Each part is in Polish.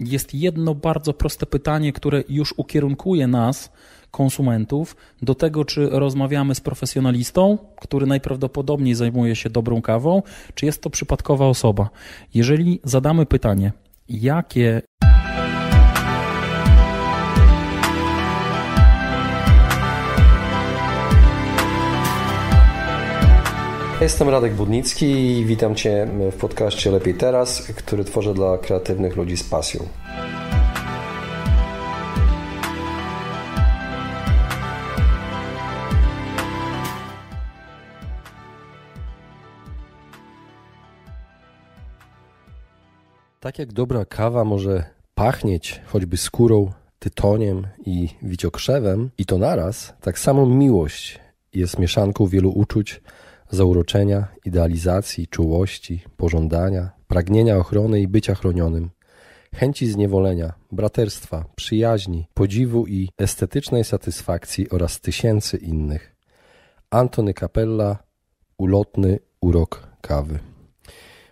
jest jedno bardzo proste pytanie, które już ukierunkuje nas, konsumentów, do tego, czy rozmawiamy z profesjonalistą, który najprawdopodobniej zajmuje się dobrą kawą, czy jest to przypadkowa osoba. Jeżeli zadamy pytanie, jakie Jestem Radek Budnicki i witam Cię w podcaście Lepiej Teraz, który tworzę dla kreatywnych ludzi z pasją. Tak jak dobra kawa może pachnieć choćby skórą, tytoniem i wiciokrzewem, i to naraz, tak samo miłość jest mieszanką wielu uczuć, zauroczenia, idealizacji, czułości, pożądania, pragnienia ochrony i bycia chronionym, chęci zniewolenia, braterstwa, przyjaźni, podziwu i estetycznej satysfakcji oraz tysięcy innych. Antony Capella, ulotny urok kawy.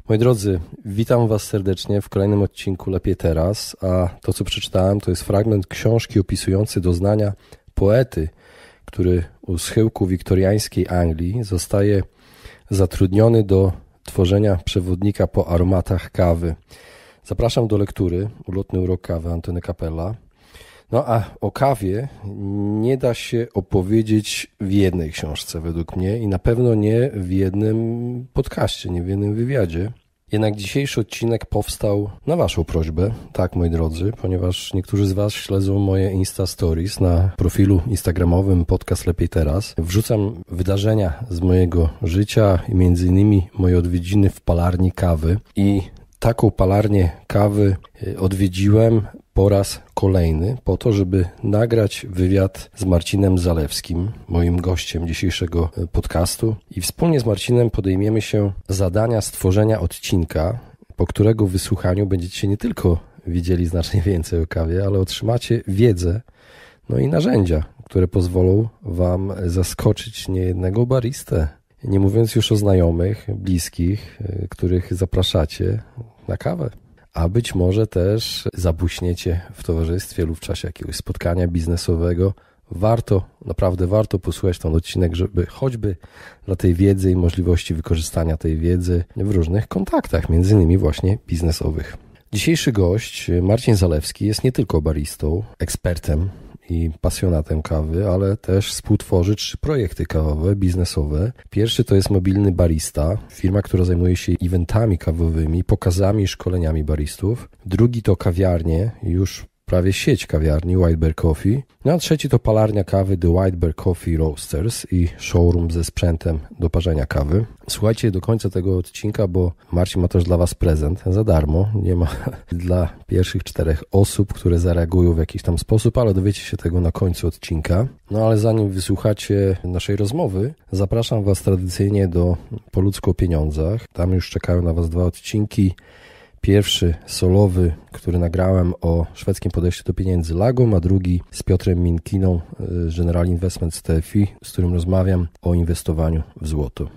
Moi drodzy, witam Was serdecznie w kolejnym odcinku Lepiej Teraz, a to co przeczytałem to jest fragment książki opisujący doznania poety który u schyłku wiktoriańskiej Anglii zostaje zatrudniony do tworzenia przewodnika po aromatach kawy. Zapraszam do lektury Ulotny urok kawy Antony Capella. No a o kawie nie da się opowiedzieć w jednej książce według mnie i na pewno nie w jednym podcaście, nie w jednym wywiadzie. Jednak dzisiejszy odcinek powstał na Waszą prośbę, tak moi drodzy, ponieważ niektórzy z Was śledzą moje Insta Stories na profilu instagramowym Podcast Lepiej Teraz. Wrzucam wydarzenia z mojego życia i między innymi moje odwiedziny w palarni kawy i taką palarnię kawy y, odwiedziłem po raz kolejny po to, żeby nagrać wywiad z Marcinem Zalewskim, moim gościem dzisiejszego y, podcastu. I wspólnie z Marcinem podejmiemy się zadania stworzenia odcinka, po którego wysłuchaniu będziecie nie tylko widzieli znacznie więcej o kawie, ale otrzymacie wiedzę, no i narzędzia, które pozwolą Wam zaskoczyć niejednego baristę. Nie mówiąc już o znajomych, bliskich, y, których zapraszacie, na kawę. A być może też zabuśniecie w towarzystwie lub w czasie jakiegoś spotkania biznesowego. Warto, naprawdę warto posłuchać ten odcinek, żeby choćby dla tej wiedzy i możliwości wykorzystania tej wiedzy w różnych kontaktach, między innymi właśnie biznesowych. Dzisiejszy gość, Marcin Zalewski, jest nie tylko baristą, ekspertem i pasjonatem kawy, ale też współtworzy trzy projekty kawowe, biznesowe. Pierwszy to jest Mobilny Barista, firma, która zajmuje się eventami kawowymi, pokazami i szkoleniami baristów. Drugi to kawiarnie, już prawie sieć kawiarni White Bear Coffee, a trzeci to palarnia kawy The White Bear Coffee Roasters i showroom ze sprzętem do parzenia kawy. Słuchajcie do końca tego odcinka, bo Marcin ma też dla Was prezent za darmo. Nie ma dla pierwszych czterech osób, które zareagują w jakiś tam sposób, ale dowiecie się tego na końcu odcinka. No ale zanim wysłuchacie naszej rozmowy, zapraszam Was tradycyjnie do Poludzko o pieniądzach. Tam już czekają na Was dwa odcinki Pierwszy solowy, który nagrałem o szwedzkim podejściu do pieniędzy Lagom, a drugi z Piotrem Minkiną e, z General Investment TFI, z którym rozmawiam o inwestowaniu w złoto.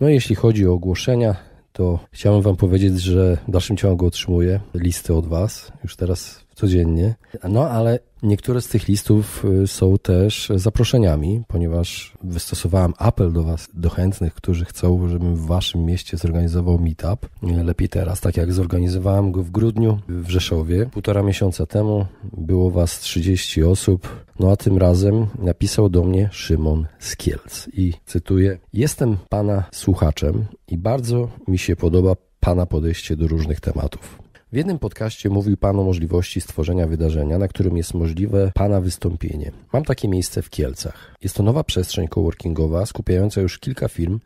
No jeśli chodzi o ogłoszenia, to chciałem Wam powiedzieć, że w dalszym ciągu otrzymuję listy od Was. Już teraz codziennie. No ale niektóre z tych listów y, są też zaproszeniami, ponieważ wystosowałem apel do Was, do chętnych, którzy chcą, żebym w Waszym mieście zorganizował meetup. Y, lepiej teraz, tak jak zorganizowałem go w grudniu w Rzeszowie. Półtora miesiąca temu było Was 30 osób. No a tym razem napisał do mnie Szymon Skielc i cytuję: Jestem pana słuchaczem i bardzo mi się podoba pana podejście do różnych tematów. W jednym podcaście mówił Pan o możliwości stworzenia wydarzenia, na którym jest możliwe Pana wystąpienie. Mam takie miejsce w Kielcach. Jest to nowa przestrzeń coworkingowa skupiająca już kilka firm,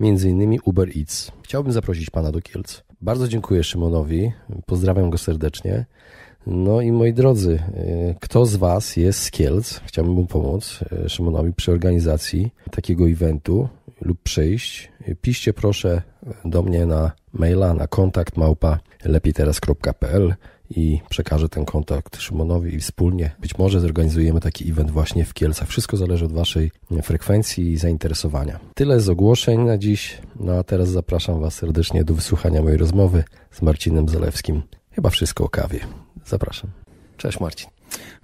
m.in. Uber Eats. Chciałbym zaprosić Pana do Kielc. Bardzo dziękuję Szymonowi, pozdrawiam go serdecznie. No i moi drodzy, y, kto z Was jest z Kielc? Chciałbym mu pomóc y, Szymonowi przy organizacji takiego eventu lub przyjść. Piszcie proszę do mnie na maila na kontakt małpa lepiejteraz.pl i przekażę ten kontakt Szymonowi i wspólnie być może zorganizujemy taki event właśnie w Kielcach. Wszystko zależy od Waszej frekwencji i zainteresowania. Tyle z ogłoszeń na dziś, no a teraz zapraszam Was serdecznie do wysłuchania mojej rozmowy z Marcinem Zalewskim. Chyba wszystko o kawie. Zapraszam. Cześć Marcin.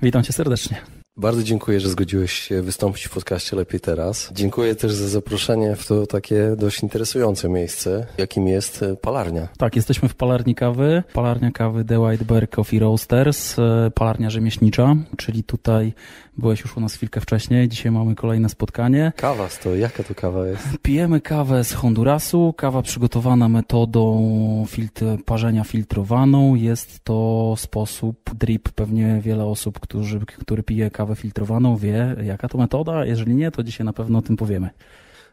Witam Cię serdecznie. Bardzo dziękuję, że zgodziłeś się wystąpić w podcaście Lepiej Teraz. Dziękuję też za zaproszenie w to takie dość interesujące miejsce, jakim jest e, palarnia. Tak, jesteśmy w palarni kawy. Palarnia kawy The White Bear Coffee Roasters, e, palarnia rzemieślnicza, czyli tutaj byłeś już u nas chwilkę wcześniej. Dzisiaj mamy kolejne spotkanie. Kawa to, jaka to kawa jest? Pijemy kawę z Hondurasu, kawa przygotowana metodą filtr, parzenia filtrowaną. Jest to sposób drip, pewnie wiele osób, którzy, który pije kawę kawę filtrowaną, wie jaka to metoda. Jeżeli nie, to dzisiaj na pewno o tym powiemy.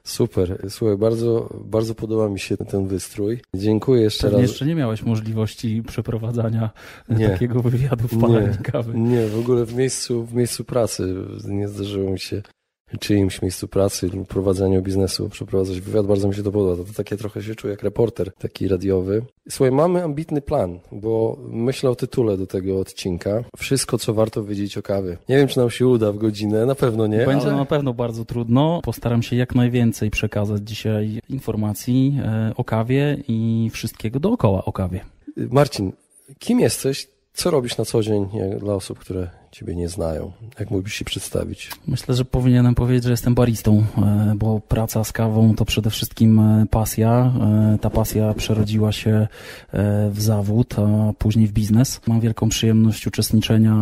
Super. Słuchaj, bardzo, bardzo podoba mi się ten wystrój. Dziękuję jeszcze Pewnie raz. jeszcze nie miałeś możliwości przeprowadzania nie. takiego wywiadu w paleniu nie, kawy. Nie, w ogóle w miejscu, w miejscu pracy nie zdarzyło mi się czyimś miejscu pracy lub prowadzeniu biznesu przeprowadzać wywiad. Bardzo mi się to podoba. To, to takie trochę się czuję jak reporter taki radiowy. Słuchaj, mamy ambitny plan, bo myślę o tytule do tego odcinka. Wszystko, co warto wiedzieć o kawie. Nie wiem, czy nam się uda w godzinę, na pewno nie. Będzie ale... na pewno bardzo trudno. Postaram się jak najwięcej przekazać dzisiaj informacji e, o kawie i wszystkiego dookoła o kawie. Marcin, kim jesteś? Co robisz na co dzień dla osób, które Ciebie nie znają. Jak mógłbyś się przedstawić? Myślę, że powinienem powiedzieć, że jestem baristą, e, bo praca z kawą to przede wszystkim e, pasja. E, ta pasja przerodziła się w zawód, a później w biznes. Mam wielką przyjemność uczestniczenia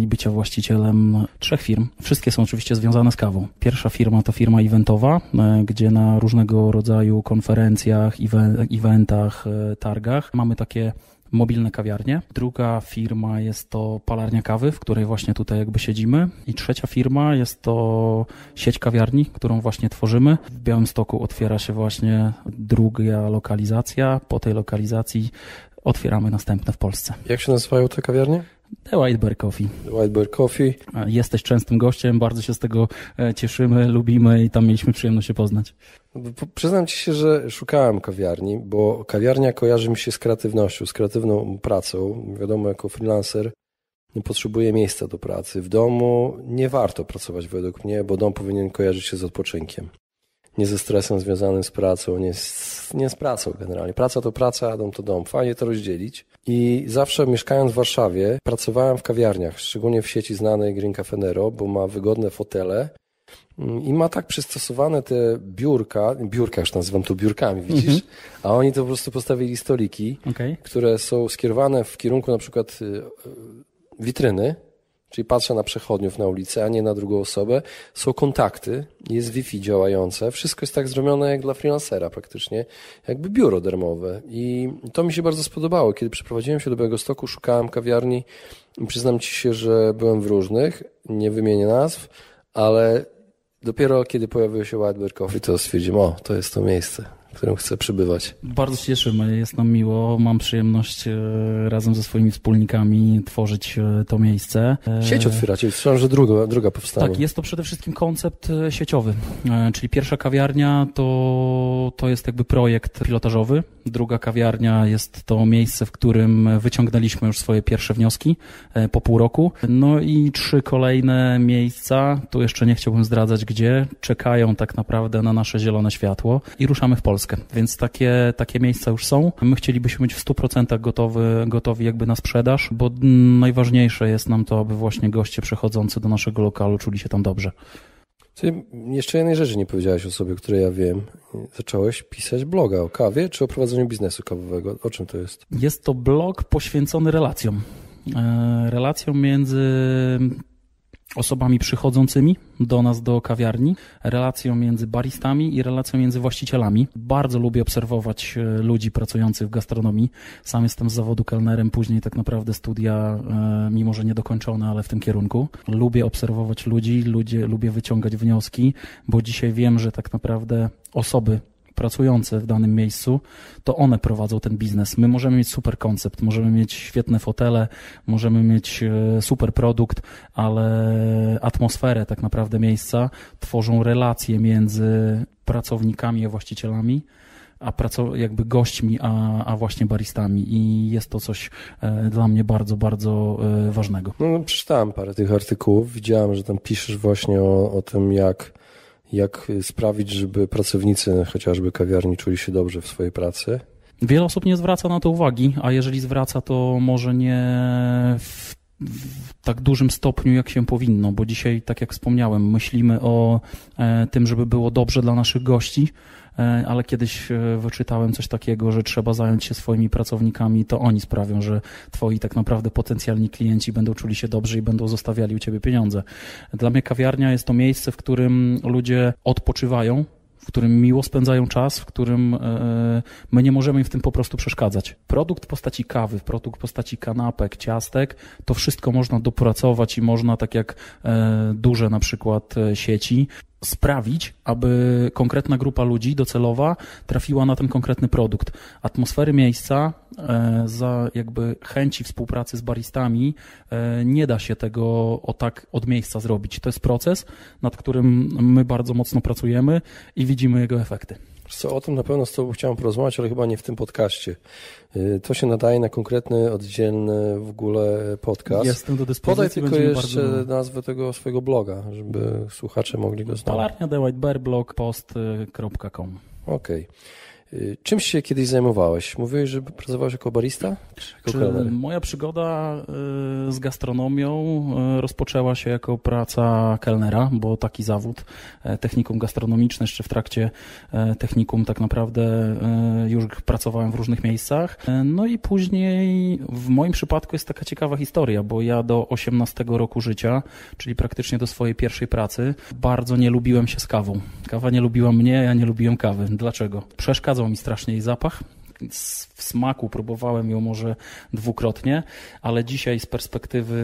i bycia właścicielem trzech firm. Wszystkie są oczywiście związane z kawą. Pierwsza firma to firma eventowa, gdzie na różnego rodzaju konferencjach, eventach, targach mamy takie mobilne kawiarnie. Druga firma jest to palarnia kawy, w której właśnie tutaj jakby siedzimy. I trzecia firma jest to sieć kawiarni, którą właśnie tworzymy. W Białymstoku otwiera się właśnie druga lokalizacja. Po tej lokalizacji otwieramy następne w Polsce. Jak się nazywają te kawiarnie? The White Bear Coffee. The White Bear Coffee. Jesteś częstym gościem, bardzo się z tego e, cieszymy, lubimy i tam mieliśmy przyjemność się poznać. No, przyznam ci się, że szukałem kawiarni, bo kawiarnia kojarzy mi się z kreatywnością, z kreatywną pracą. Wiadomo, jako freelancer no, potrzebuję miejsca do pracy. W domu nie warto pracować według mnie, bo dom powinien kojarzyć się z odpoczynkiem nie ze stresem związanym z pracą, nie z, nie z pracą generalnie. Praca to praca, dom to dom. Fajnie to rozdzielić. I zawsze mieszkając w Warszawie, pracowałem w kawiarniach, szczególnie w sieci znanej Green Cafenero, bo ma wygodne fotele mm, i ma tak przystosowane te biurka, biurka już nazywam to biurkami, widzisz? Mm -hmm. A oni to po prostu postawili stoliki, okay. które są skierowane w kierunku na przykład y, y, witryny, Czyli patrzę na przechodniów na ulicy, a nie na drugą osobę. Są kontakty, jest Wi-Fi działające. Wszystko jest tak zrobione jak dla freelancera praktycznie, jakby biuro darmowe. I to mi się bardzo spodobało. Kiedy przeprowadziłem się do Białego Stoku, szukałem kawiarni. Przyznam ci się, że byłem w różnych, nie wymienię nazw, ale dopiero kiedy pojawił się Whitebeard Coffee, to stwierdziłem, o, to jest to miejsce w którym chcę przybywać. Bardzo się cieszymy, jest nam miło. Mam przyjemność e, razem ze swoimi wspólnikami tworzyć e, to miejsce. E, Sieć otwieracie, słyszałem, że druga, druga powstała. Tak, jest to przede wszystkim koncept sieciowy, czyli pierwsza kawiarnia to, to jest jakby projekt pilotażowy, druga kawiarnia jest to miejsce, w którym wyciągnęliśmy już swoje pierwsze wnioski po pół roku, no i trzy kolejne miejsca, tu jeszcze nie chciałbym zdradzać gdzie, czekają tak naprawdę na nasze zielone światło i ruszamy w Polskę. Polskę. Więc takie, takie miejsca już są. My chcielibyśmy być w 100% gotowy, gotowi jakby na sprzedaż, bo najważniejsze jest nam to, aby właśnie goście przychodzący do naszego lokalu czuli się tam dobrze. Ty jeszcze jednej rzeczy nie powiedziałeś o sobie, której ja wiem. Zacząłeś pisać bloga o kawie czy o prowadzeniu biznesu kawowego. O czym to jest? Jest to blog poświęcony relacjom e, relacjom między osobami przychodzącymi do nas do kawiarni, relacją między baristami i relacją między właścicielami. Bardzo lubię obserwować e, ludzi pracujących w gastronomii. Sam jestem z zawodu kelnerem, później tak naprawdę studia, e, mimo że niedokończone, ale w tym kierunku. Lubię obserwować ludzi, ludzie, lubię wyciągać wnioski, bo dzisiaj wiem, że tak naprawdę osoby pracujące w danym miejscu, to one prowadzą ten biznes. My możemy mieć super koncept, możemy mieć świetne fotele, możemy mieć e, super produkt, ale atmosferę tak naprawdę miejsca tworzą relacje między pracownikami a właścicielami a praco, jakby gośćmi, a, a właśnie baristami. I jest to coś e, dla mnie bardzo, bardzo e, ważnego. no, przeczytałem parę tych artykułów, widziałem, że tam piszesz właśnie o, o tym, jak jak sprawić, żeby pracownicy chociażby kawiarni czuli się dobrze w swojej pracy. Wiele osób nie zwraca na to uwagi, a jeżeli zwraca, to może nie w, w tak dużym stopniu, jak się powinno, bo dzisiaj, tak jak wspomniałem, myślimy o e, tym, żeby było dobrze dla naszych gości, E, ale kiedyś e, wyczytałem coś takiego, że trzeba zająć się swoimi pracownikami, to oni sprawią, że twoi tak naprawdę potencjalni klienci będą czuli się dobrze i będą zostawiali u ciebie pieniądze. Dla mnie kawiarnia jest to miejsce, w którym ludzie odpoczywają, w którym miło spędzają czas, w którym e, my nie możemy im w tym po prostu przeszkadzać. Produkt w postaci kawy, produkt w postaci kanapek, ciastek, to wszystko można dopracować i można, tak jak duże na przykład sieci, sprawić, aby konkretna grupa ludzi docelowa trafiła na ten konkretny produkt. Atmosfery miejsca, e, za jakby chęci współpracy z baristami, e, nie da się tego o tak od miejsca zrobić. To jest proces, nad którym my bardzo mocno pracujemy i widzimy jego efekty. Co, o tym na pewno z Tobą chciałem porozmawiać, ale chyba nie w tym podcaście. Y, to się nadaje na konkretny, oddzielny w ogóle e, podcast. Jestem do dyspozycji. Podaj tylko jeszcze bardzo... nazwę tego swojego bloga, żeby słuchacze mogli go znaleźć. Palarnia The White Bear y, Okej. Okay. Y, czym się kiedyś zajmowałeś? Mówiłeś, że pracowałeś jako barista? Jako moja przygoda y, z gastronomią y, rozpoczęła się jako praca kelnera, bo taki zawód, e, technikum gastronomiczne, jeszcze w trakcie e, technikum tak naprawdę e, już pracowałem w różnych miejscach. No i później w moim przypadku jest taka ciekawa historia, bo ja do 18 roku życia, czyli praktycznie do swojej pierwszej pracy, bardzo nie lubiłem się z kawą. Kawa nie lubiła mnie, ja nie lubiłem kawy. Dlaczego? Przeszkadza газовым страшный запах. w smaku, próbowałem ją może dwukrotnie, ale dzisiaj z perspektywy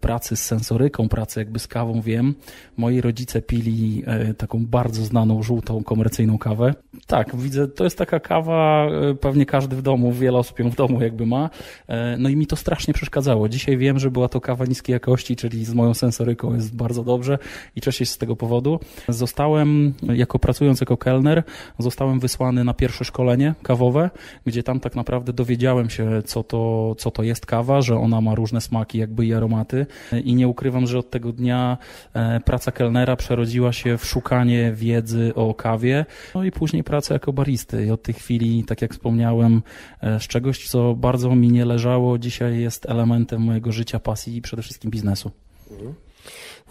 pracy z sensoryką, pracy jakby z kawą wiem, moi rodzice pili e, taką bardzo znaną żółtą komercyjną kawę. Tak, widzę, to jest taka kawa, e, pewnie każdy w domu, wiele osób ją w domu jakby ma, e, no i mi to strasznie przeszkadzało. Dzisiaj wiem, że była to kawa niskiej jakości, czyli z moją sensoryką jest bardzo dobrze i cieszę się z tego powodu. Zostałem, jako pracując jako kelner, zostałem wysłany na pierwsze szkolenie kawowe gdzie tam tak naprawdę dowiedziałem się, co to, co to jest kawa, że ona ma różne smaki jakby i aromaty i nie ukrywam, że od tego dnia e, praca kelnera przerodziła się w szukanie wiedzy o kawie, no i później praca jako baristy i od tej chwili, tak jak wspomniałem, e, z czegoś, co bardzo mi nie leżało, dzisiaj jest elementem mojego życia, pasji i przede wszystkim biznesu.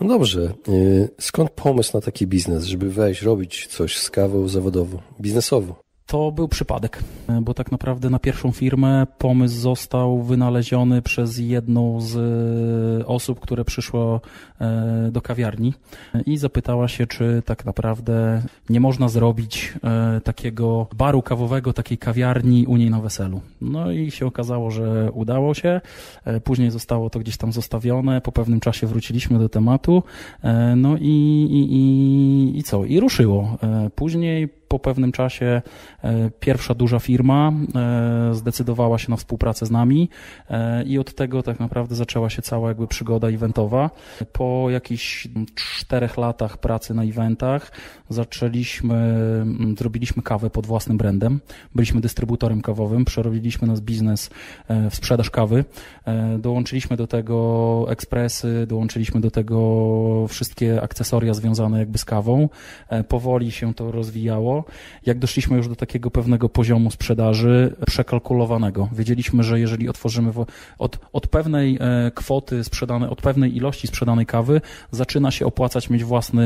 No dobrze. E, skąd pomysł na taki biznes, żeby wejść, robić coś z kawą zawodowo, biznesowo? To był przypadek, e, bo tak naprawdę na pierwszą firmę pomysł został wynaleziony przez jedną z e, osób, które przyszło E, do kawiarni i zapytała się, czy tak naprawdę nie można zrobić e, takiego baru kawowego, takiej kawiarni u niej na weselu. No i się okazało, że udało się. E, później zostało to gdzieś tam zostawione. Po pewnym czasie wróciliśmy do tematu. No i, i, i, i co? I ruszyło. Później po pewnym czasie pierwsza duża firma zdecydowała się na współpracę z nami i od tego tak naprawdę zaczęła się cała jakby przygoda eventowa. Po po jakichś czterech latach pracy na eventach zaczęliśmy, mm, zrobiliśmy kawę pod własnym brandem. Byliśmy dystrybutorem kawowym, przerobiliśmy nasz biznes e, w sprzedaż kawy. E, dołączyliśmy do tego ekspresy, dołączyliśmy do tego wszystkie akcesoria związane jakby z kawą. E, powoli się to rozwijało. Jak doszliśmy już do takiego pewnego poziomu sprzedaży przekalkulowanego, wiedzieliśmy, że jeżeli otworzymy od, od pewnej kwoty sprzedanej, od pewnej ilości sprzedanej kawy, zaczyna się opłacać mieć własny,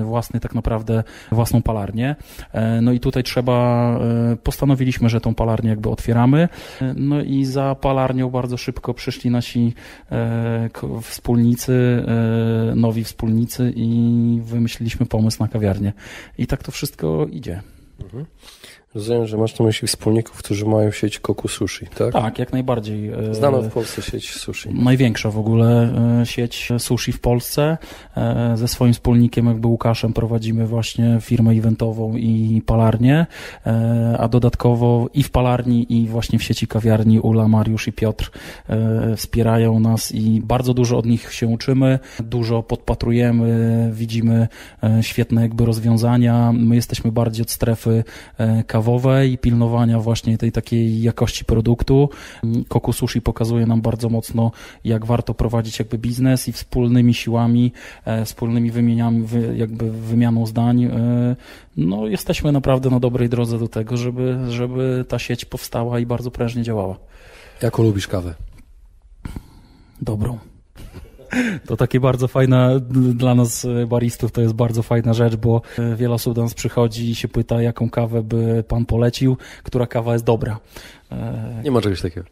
e, własny tak naprawdę własną palarnię. E, no i tutaj trzeba, e, postanowiliśmy, że tą palarnię jakby otwieramy. No i za palarnią bardzo szybko przyszli nasi wspólnicy, nowi wspólnicy i wymyśliliśmy pomysł na kawiarnię. I tak to wszystko idzie. Mhm. Rozumiem, że masz na myśli wspólników, którzy mają sieć Koku Sushi, tak? Tak, jak najbardziej. E, Znana w Polsce sieć sushi. Największa w ogóle e, sieć sushi w Polsce. E, ze swoim wspólnikiem, jakby Łukaszem, prowadzimy właśnie firmę eventową i palarnię, a dodatkowo i w palarni, i właśnie w sieci kawiarni Ula, Mariusz i Piotr wspierają nas i bardzo dużo od nich się uczymy, dużo podpatrujemy, widzimy świetne jakby rozwiązania. My jesteśmy bardziej od strefy kawiarni, kawowej, pilnowania właśnie tej takiej jakości produktu. Koku Sushi pokazuje nam bardzo mocno, jak warto prowadzić jakby biznes i wspólnymi siłami, e, wspólnymi wymieniami, jakby wymianą zdań, e, no jesteśmy naprawdę na dobrej drodze do tego, żeby, żeby ta sieć powstała i bardzo prężnie działała. Jaką lubisz kawę? Dobrą. To takie bardzo fajne dla nas e, baristów to jest bardzo fajna rzecz, bo e, wiele osób do nas przychodzi i się pyta, jaką kawę by pan polecił, która kawa jest dobra. E, Nie ma czegoś takiego.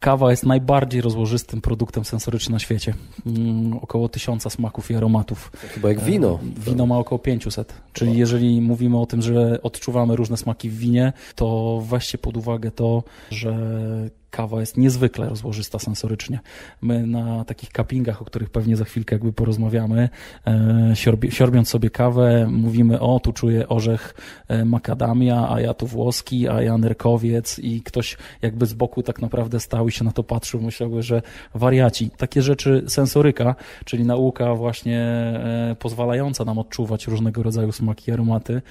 Kawa jest najbardziej rozłożystym produktem sensorycznym na świecie. Mm, około tysiąca smaków i aromatów. Chyba jak wino. Wino ma około 500. Czyli jeżeli mówimy o tym, że odczuwamy różne smaki w winie, to weźcie pod uwagę to, że kawa jest niezwykle rozłożysta sensorycznie. My na takich cuppingach, o których pewnie za chwilkę jakby porozmawiamy, e, siorbi, siorbiąc sobie kawę, mówimy o, tu czuję orzech e, makadamia, a ja tu włoski, a ja nerkowiec i ktoś jakby z boku tak naprawdę stał i się na to patrzył, myślałby, że wariaci. Takie rzeczy sensoryka, czyli nauka właśnie e, pozwalająca nam odczuwać różnego rodzaju smaki i aromaty,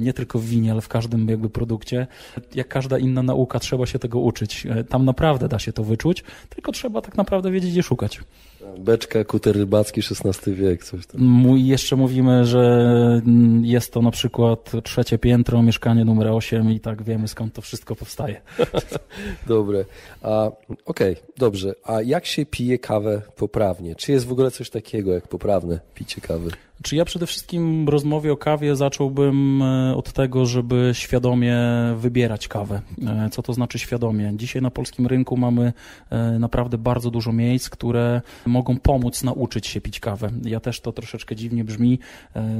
nie tylko w winie, ale w każdym jakby produkcie. Jak każda inna nauka, trzeba się tego uczyć. Tam tam naprawdę da się to wyczuć, tylko trzeba tak naprawdę wiedzieć, i szukać. Beczka, kuter rybacki, XVI wiek, coś tam. Jeszcze mówimy, że jest to na przykład trzecie piętro, mieszkanie numer 8 i tak wiemy skąd to wszystko powstaje. Dobre. Okej, okay, dobrze. A jak się pije kawę poprawnie? Czy jest w ogóle coś takiego jak poprawne picie kawy? Czy ja przede wszystkim rozmowie o kawie zacząłbym e, od tego, żeby świadomie wybierać kawę? E, co to znaczy świadomie? Dzisiaj na polskim rynku mamy e, naprawdę bardzo dużo miejsc, które mogą pomóc nauczyć się pić kawę. Ja też to troszeczkę dziwnie brzmi,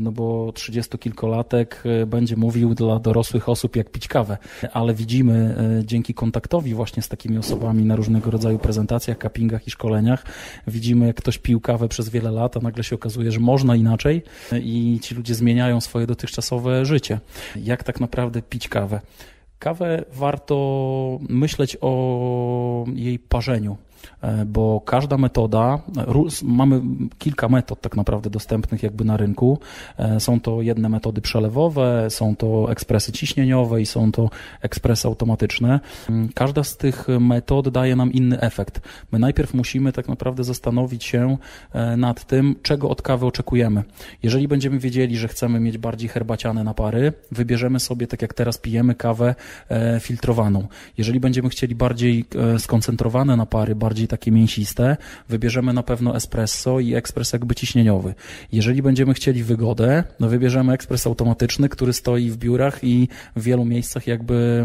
no bo trzydziestokilkolatek będzie mówił dla dorosłych osób, jak pić kawę, ale widzimy dzięki kontaktowi właśnie z takimi osobami na różnego rodzaju prezentacjach, cuppingach i szkoleniach, widzimy jak ktoś pił kawę przez wiele lat, a nagle się okazuje, że można inaczej, i ci ludzie zmieniają swoje dotychczasowe życie. Jak tak naprawdę pić kawę? Kawę warto myśleć o jej parzeniu. E, bo każda metoda, e, mamy kilka metod tak naprawdę dostępnych jakby na rynku. E, są to jedne metody przelewowe, są to ekspresy ciśnieniowe i są to ekspresy automatyczne. Mm, każda z tych metod daje nam inny efekt. My najpierw musimy tak naprawdę zastanowić się nad tym, czego od kawy oczekujemy. Jeżeli będziemy wiedzieli, że chcemy mieć bardziej herbaciane napary, wybierzemy sobie, tak jak teraz pijemy kawę filtrowaną. Jeżeli będziemy chcieli bardziej skoncentrowane napary, bardziej takie mięsiste, wybierzemy na pewno espresso i ekspres jakby ciśnieniowy. Jeżeli będziemy chcieli wygodę, no wybierzemy ekspres automatyczny, który stoi w biurach i w wielu miejscach jakby e,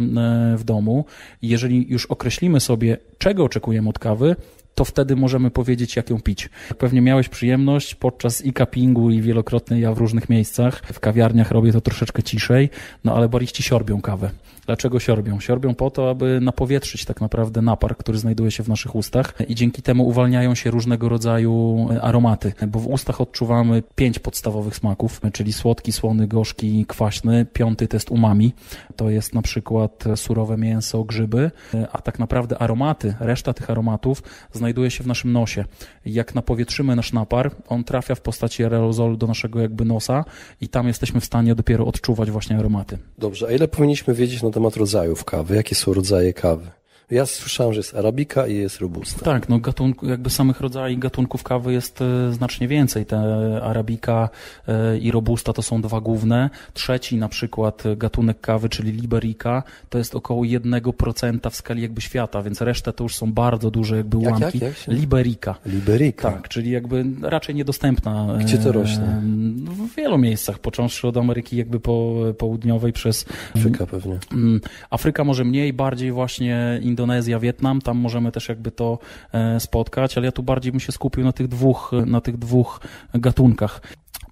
w domu. Jeżeli już określimy sobie, czego oczekujemy od kawy, to wtedy możemy powiedzieć, jak ją pić. Pewnie miałeś przyjemność podczas e-cuppingu i wielokrotnie ja w różnych miejscach, w kawiarniach robię to troszeczkę ciszej, no ale bariści siorbią kawę. Dlaczego siorbią? Siorbią po to, aby napowietrzyć tak naprawdę napar, który znajduje się w naszych ustach i dzięki temu uwalniają się różnego rodzaju e, aromaty, bo w ustach odczuwamy pięć podstawowych smaków, czyli słodki, słony, gorzki, kwaśny. Piąty to jest umami, to jest na przykład surowe mięso, grzyby, e, a tak naprawdę aromaty, reszta tych aromatów znajduje się w naszym nosie. Jak napowietrzymy nasz napar, on trafia w postaci aerozolu do naszego jakby nosa i tam jesteśmy w stanie dopiero odczuwać właśnie aromaty. Dobrze, a ile powinniśmy wiedzieć na temat rodzajów kawy. Jakie są rodzaje kawy? Ja słyszałem, że jest arabika i jest robusta. Tak, no gatunku, jakby samych rodzajów gatunków kawy jest e, znacznie więcej. Te e, arabika e, i robusta to są dwa główne. Trzeci na przykład gatunek kawy, czyli liberica, to jest około 1% w skali jakby świata, więc resztę to już są bardzo duże jakby ułamki. Jak, jak, jak się... Liberica. Liberica. Tak, czyli jakby raczej niedostępna. Gdzie to rośnie? W wielu miejscach, począwszy od Ameryki jakby po, południowej przez... Afryka pewnie. Mm, Afryka może mniej, bardziej właśnie Indonezja, Wietnam, tam możemy też jakby to e, spotkać, ale ja tu bardziej bym się skupił na tych dwóch, na tych dwóch gatunkach.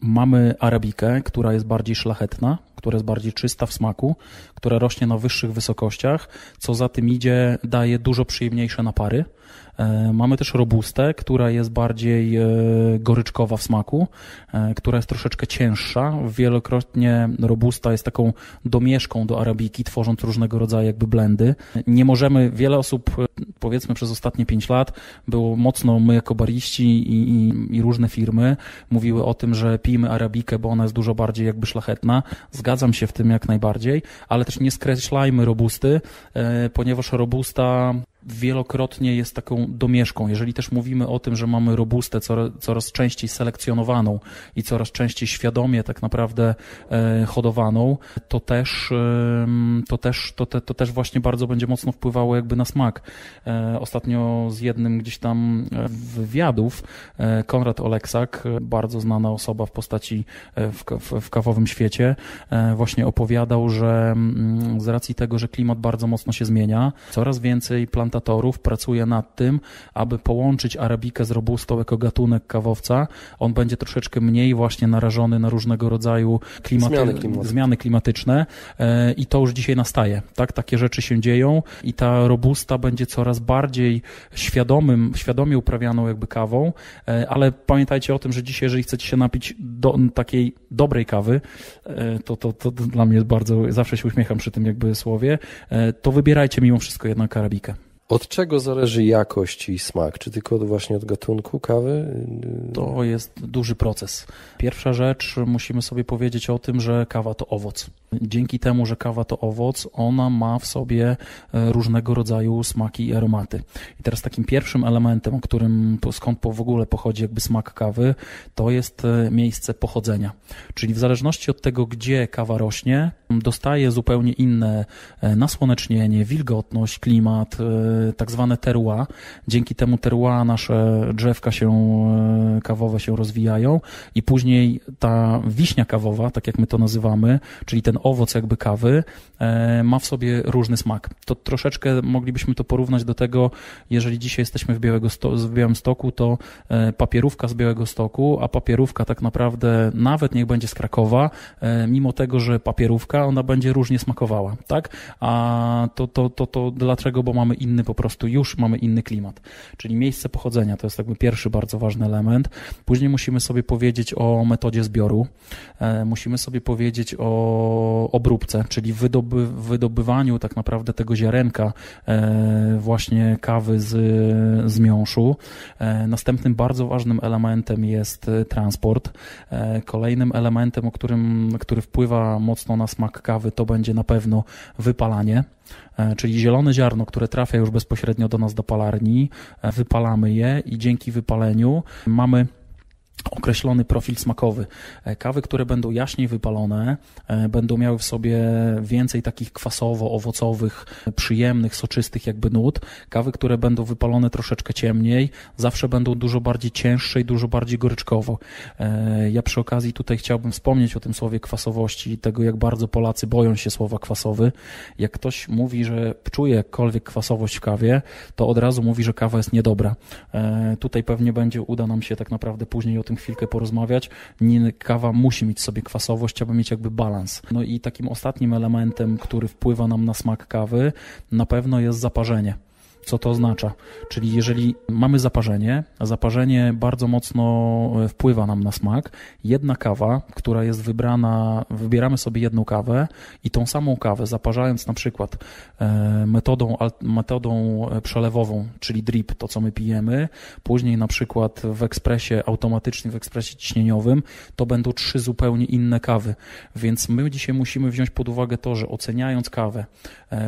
Mamy arabikę, która jest bardziej szlachetna, która jest bardziej czysta w smaku, która rośnie na wyższych wysokościach, co za tym idzie, daje dużo przyjemniejsze napary E, mamy też robustę, która jest bardziej e, goryczkowa w smaku, e, która jest troszeczkę cięższa. Wielokrotnie robusta jest taką domieszką do arabiki, tworząc różnego rodzaju jakby blendy. Nie możemy, wiele osób powiedzmy przez ostatnie pięć lat było mocno, my jako bariści i, i, i różne firmy mówiły o tym, że pijmy arabikę, bo ona jest dużo bardziej jakby szlachetna. Zgadzam się w tym jak najbardziej, ale też nie skreślajmy robusty, ponieważ robusta wielokrotnie jest taką domieszką. Jeżeli też mówimy o tym, że mamy robustę coraz, coraz częściej selekcjonowaną i coraz częściej świadomie tak naprawdę e, hodowaną, to też, e, to, też, to, te, to też właśnie bardzo będzie mocno wpływało jakby na smak. E, ostatnio z jednym gdzieś tam e, wywiadów e, Konrad Oleksak, e, bardzo znana osoba w postaci w, w, w kawowym świecie, właśnie opowiadał, że m, mm, z racji tego, że klimat bardzo mocno się zmienia, coraz więcej plantacji komentatorów pracuje nad tym, aby połączyć arabikę z robustą jako gatunek kawowca. On będzie troszeczkę mniej właśnie narażony na różnego rodzaju klimaty, zmiany, klimatyczne. Zmiany klimatyczne. E, I to już dzisiaj nastaje. Tak? Takie rzeczy się dzieją i ta robusta będzie coraz bardziej świadomym, świadomie uprawianą jakby kawą, e, ale pamiętajcie o tym, że dzisiaj, jeżeli chcecie się napić do, takiej dobrej kawy, e, to, to, to dla mnie jest bardzo, zawsze się uśmiecham przy tym jakby słowie, to wybierajcie mimo wszystko jednak arabikę. Od czego zależy jakość i smak? Czy tylko właśnie od gatunku kawy? To jest duży proces. Pierwsza rzecz, musimy sobie powiedzieć o tym, że kawa to owoc. Dzięki temu, że kawa to owoc, ona ma w sobie e, różnego rodzaju smaki i aromaty. I teraz takim pierwszym elementem, którym skąd w ogóle pochodzi jakby smak kawy, to jest e, miejsce pochodzenia. Czyli w zależności od tego, gdzie kawa rośnie, dostaje zupełnie inne e, nasłonecznienie, wilgotność, klimat, e, tak zwane terła. Dzięki temu terła nasze drzewka się, e, kawowe się rozwijają i później ta wiśnia kawowa, tak jak my to nazywamy, czyli ten owoc jakby kawy, ma w sobie różny smak. To troszeczkę moglibyśmy to porównać do tego, jeżeli dzisiaj jesteśmy w, Białego Sto- w to papierówka z Białego Stoku, a papierówka tak naprawdę nawet niech będzie z Krakowa, mimo tego, że papierówka ona będzie różnie smakowała, tak? A to, to, to, to dlaczego? Bo mamy inny po prostu, już mamy inny klimat. Czyli miejsce pochodzenia to jest jakby pierwszy bardzo ważny element. Później musimy sobie powiedzieć o metodzie zbioru, e, musimy sobie powiedzieć o obróbce, czyli wydoby, wydobywaniu tak naprawdę tego ziarenka e, właśnie kawy z, z miąższu. E, następnym bardzo ważnym elementem jest transport. Kolejnym elementem, o którym, który wpływa mocno na smak smak kawy to będzie na pewno wypalanie, e, czyli zielone ziarno, które trafia już bezpośrednio do nas do palarni, e, wypalamy je i dzięki wypaleniu mamy określony profil smakowy. E, kawy, które będą jaśniej wypalone, e, będą miały w sobie więcej takich kwasowo-owocowych, przyjemnych, soczystych jakby nut. Kawy, które będą wypalone troszeczkę ciemniej, zawsze będą dużo bardziej cięższe i dużo bardziej goryczkowo. E, ja przy okazji tutaj chciałbym wspomnieć o tym słowie kwasowości i tego, jak bardzo Polacy boją się słowa kwasowy. Jak ktoś mówi, że czuje jakkolwiek kwasowość w kawie, to od razu mówi, że kawa jest niedobra. Tutaj pewnie będzie uda nam się tak naprawdę później o tym chwilkę porozmawiać. Nie, kawa musi mieć sobie kwasowość, aby mieć jakby balans. No i takim ostatnim elementem, który wpływa nam na smak kawy, na pewno jest zaparzenie. Co to oznacza? Czyli jeżeli mamy zaparzenie, a zaparzenie bardzo mocno e, wpływa nam na smak, jedna kawa, która jest wybrana, wybieramy sobie jedną kawę i tą samą kawę zaparzając na przykład e, metodą, metodą e, przelewową, czyli drip, to co my pijemy, później na przykład w ekspresie automatycznym, w ekspresie ciśnieniowym, to będą trzy zupełnie inne kawy. Więc my dzisiaj musimy wziąć pod uwagę to, że oceniając kawę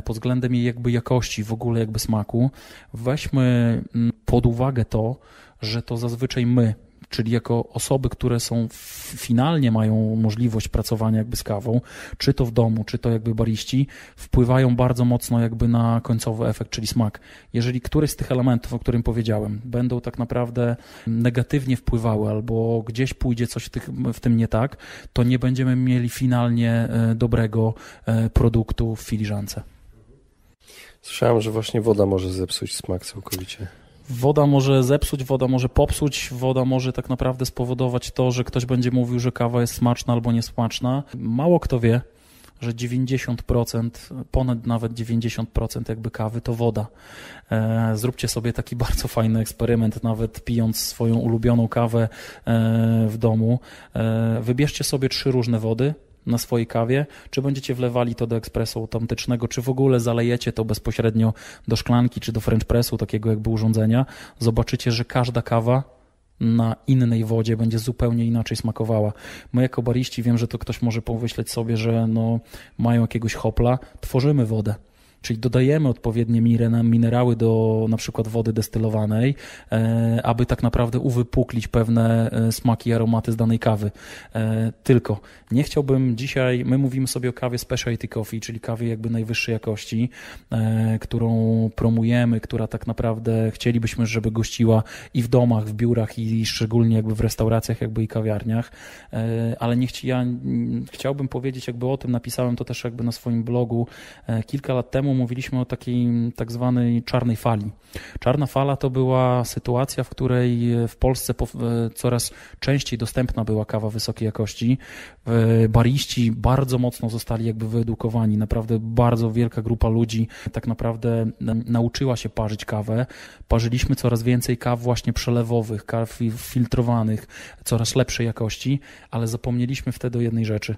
pod względem jej jakby jakości, w ogóle jakby smaku, weźmy mm, pod uwagę to, że to zazwyczaj my, czyli jako osoby, które są finalnie mają możliwość pracowania jakby z kawą, czy to w domu, czy to jakby bariści, wpływają bardzo mocno jakby na końcowy efekt, czyli smak. Jeżeli któryś z tych elementów, o którym powiedziałem, będą tak naprawdę negatywnie wpływały albo gdzieś pójdzie coś w, tych, w tym nie tak, to nie będziemy mieli finalnie e, dobrego e, produktu w filiżance. Słyszałem, że właśnie woda może zepsuć smak całkowicie. Woda może zepsuć, woda może popsuć, woda może tak naprawdę spowodować to, że ktoś będzie mówił, że kawa jest smaczna albo niesmaczna. Mało kto wie, że 90%, ponad nawet 90% jakby kawy to woda. E, zróbcie sobie taki bardzo fajny eksperyment, nawet pijąc swoją ulubioną kawę e, w domu. E, wybierzcie sobie trzy różne wody, na swojej kawie, czy będziecie wlewali to do ekspresu automatycznego, czy w ogóle zalejecie to bezpośrednio do szklanki, czy do french pressu, takiego jakby urządzenia, zobaczycie, że każda kawa na innej wodzie będzie zupełnie inaczej smakowała. My jako bariści wiem, że to ktoś może pomyśleć sobie, że no, mają jakiegoś hopla, tworzymy wodę. Czyli dodajemy odpowiednie minerały do na przykład wody destylowanej, e, aby tak naprawdę uwypuklić pewne e, smaki i aromaty z danej kawy. E, tylko nie chciałbym dzisiaj, my mówimy sobie o kawie specialty coffee, czyli kawie jakby najwyższej jakości, którą promujemy, która tak naprawdę chcielibyśmy, żeby gościła i w domach, w biurach i szczególnie jakby w restauracjach jakby i kawiarniach, ale nie chci, ja chciałbym powiedzieć jakby o tym, napisałem to też jakby na swoim blogu kilka lat temu, temu mówiliśmy o takiej tak zwanej czarnej fali. Czarna fala to była sytuacja, w której e, w Polsce e, coraz częściej dostępna była kawa wysokiej jakości. E, bariści bardzo mocno zostali jakby wyedukowani. Naprawdę bardzo wielka grupa ludzi tak naprawdę nauczyła się parzyć kawę. Parzyliśmy coraz więcej kaw właśnie przelewowych, kaw filtrowanych, coraz lepszej jakości, ale zapomnieliśmy wtedy o jednej rzeczy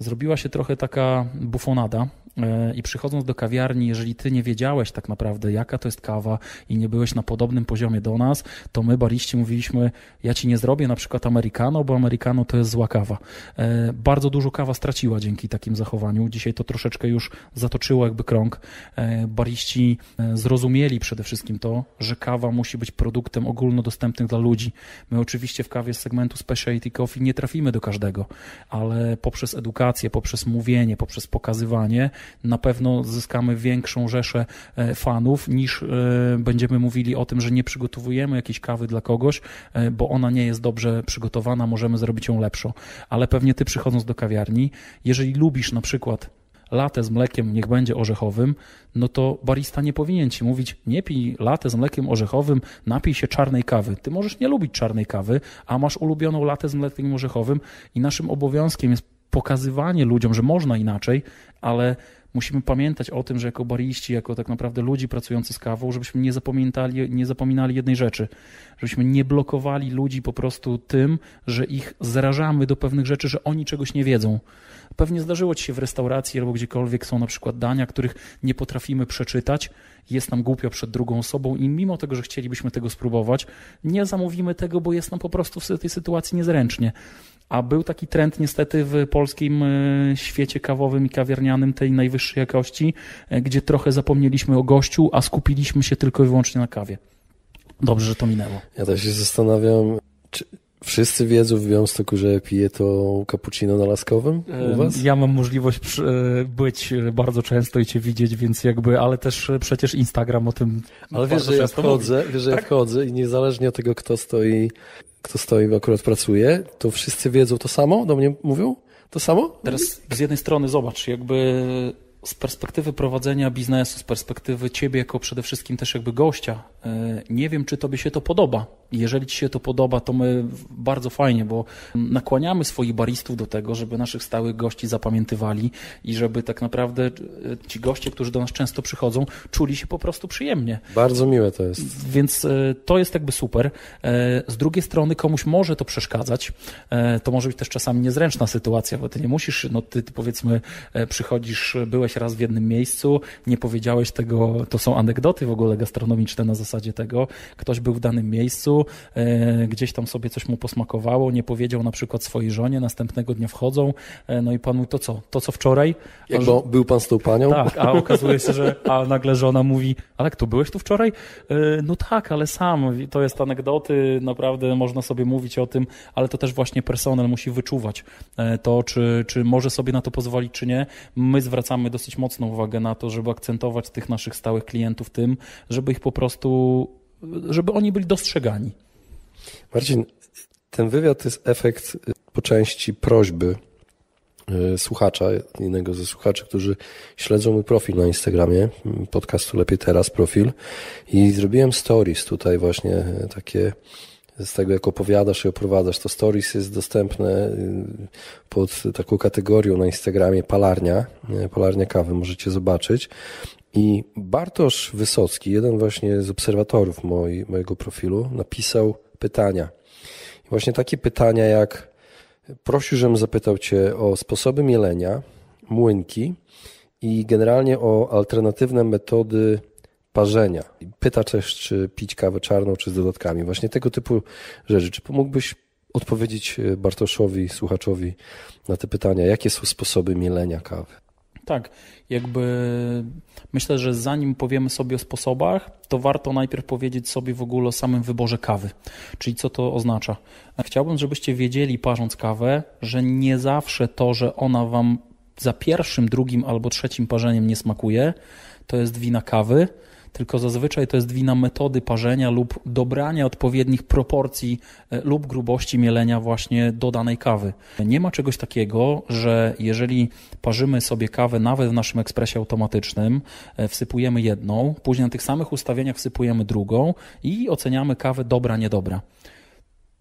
zrobiła się trochę taka bufonada, E, i przychodząc do kawiarni, jeżeli ty nie wiedziałeś tak naprawdę, jaka to jest kawa i nie byłeś na podobnym poziomie do nas, to my bariści mówiliśmy, ja ci nie zrobię na przykład americano, bo americano to jest zła kawa. E, bardzo dużo kawa straciła dzięki takim zachowaniu. Dzisiaj to troszeczkę już zatoczyło jakby krąg. E, bariści zrozumieli przede wszystkim to, że kawa musi być produktem ogólnodostępnym dla ludzi. My oczywiście w kawie z segmentu specialty coffee nie trafimy do każdego, ale poprzez edukację, poprzez mówienie, poprzez pokazywanie na pewno zyskamy większą rzeszę e, fanów niż e, będziemy mówili o tym, że nie przygotowujemy jakiejś kawy dla kogoś, e, bo ona nie jest dobrze przygotowana, możemy zrobić ją lepszą. Ale pewnie ty przychodząc do kawiarni, jeżeli lubisz na przykład latę z mlekiem niech będzie orzechowym, no to barista nie powinien ci mówić, nie pij latę z mlekiem orzechowym, napij się czarnej kawy. Ty możesz nie lubić czarnej kawy, a masz ulubioną latę z mlekiem orzechowym i naszym obowiązkiem jest pokazywanie ludziom, że można inaczej, ale musimy pamiętać o tym, że jako bariści, jako tak naprawdę ludzi pracujących z kawą, żebyśmy nie, zapamiętali, nie zapominali jednej rzeczy, żebyśmy nie blokowali ludzi po prostu tym, że ich zrażamy do pewnych rzeczy, że oni czegoś nie wiedzą. Pewnie zdarzyło ci się w restauracji albo gdziekolwiek są na przykład dania, których nie potrafimy przeczytać, jest nam głupio przed drugą osobą i mimo tego, że chcielibyśmy tego spróbować, nie zamówimy tego, bo jest nam po prostu w tej sytuacji niezręcznie. A był taki trend niestety w polskim e, świecie kawowym i kawiarnianym tej najwyższej jakości, e, gdzie trochę zapomnieliśmy o gościu, a skupiliśmy się tylko i wyłącznie na kawie. Dobrze, że to minęło. Ja też się zastanawiam, czy, Wszyscy wiedzą w Białymstoku, że piję to cappuccino na Laskowym u e, was? Ja mam możliwość e, być bardzo często i cię widzieć, więc jakby, ale też e, przecież Instagram o tym Ale wiesz, że ja wchodzę, wiesz, że ja tak? wchodzę i niezależnie od tego, kto stoi, kto stoi, akurat pracuje, to wszyscy wiedzą to samo, do mnie mówią? To samo? Teraz z jednej strony zobacz, jakby z perspektywy prowadzenia biznesu, z perspektywy ciebie jako przede wszystkim też jakby gościa, e, nie wiem, czy tobie się to podoba. Jeżeli ci się to podoba, to my bardzo fajnie, bo nakłaniamy swoich baristów do tego, żeby naszych stałych gości zapamiętywali i żeby tak naprawdę e, ci goście, którzy do nas często przychodzą, czuli się po prostu przyjemnie. Bardzo miłe to jest. Więc e, to jest jakby super. Z drugiej strony komuś może to przeszkadzać. To może być też czasami niezręczna sytuacja, bo ty nie musisz, no ty, ty powiedzmy przychodzisz, byłeś byłeś raz w jednym miejscu, nie powiedziałeś tego, to są anegdoty w ogóle gastronomiczne na zasadzie tego, ktoś był w danym miejscu, e, gdzieś tam sobie coś mu posmakowało, nie powiedział na przykład swojej żonie, następnego dnia wchodzą, e, no i pan mówi, to co, to co wczoraj? Jak był pan z tą panią? Tak, a okazuje się, że a nagle żona mówi, ale tu byłeś tu wczoraj? E, no tak, ale sam, to jest anegdoty, naprawdę można sobie mówić o tym, ale to też właśnie personel musi wyczuwać to, czy, czy może sobie na to pozwolić, czy nie. My zwracamy do dosyć mocną uwagę na to, żeby akcentować tych naszych stałych klientów tym, żeby ich po prostu, żeby oni byli dostrzegani. Marcin, ten wywiad to jest efekt y, po części prośby y, słuchacza, innego ze słuchaczy, którzy śledzą mój profil na Instagramie, podcastu Lepiej Teraz profil i zrobiłem stories tutaj właśnie y, takie z tego, jak opowiadasz i oprowadzasz. To Stories jest dostępne y, pod taką kategorią na Instagramie Palarnia, y, Palarnia Kawy, możecie zobaczyć. I Bartosz Wysocki, jeden właśnie z obserwatorów moi, mojego profilu, napisał pytania. I właśnie takie pytania jak prosił, żebym zapytał Cię o sposoby mielenia, młynki i generalnie o alternatywne metody parzenia. Pyta też, czy pić kawę czarną, czy z dodatkami. Właśnie tego typu rzeczy. Czy mógłbyś odpowiedzieć e, Bartoszowi, słuchaczowi na te pytania? Jakie są sposoby mielenia kawy? Tak, jakby myślę, że zanim powiemy sobie o sposobach, to warto najpierw powiedzieć sobie w ogóle o samym wyborze kawy, czyli co to oznacza. Chciałbym, żebyście wiedzieli, parząc kawę, że nie zawsze to, że ona wam za pierwszym, drugim albo trzecim parzeniem nie smakuje, to jest wina kawy, tylko zazwyczaj to jest wina metody parzenia lub dobrania odpowiednich proporcji e, lub grubości mielenia właśnie do danej kawy. Nie ma czegoś takiego, że jeżeli parzymy sobie kawę nawet w naszym ekspresie automatycznym, e, wsypujemy jedną, później na tych samych ustawieniach wsypujemy drugą i oceniamy kawę dobra, niedobra.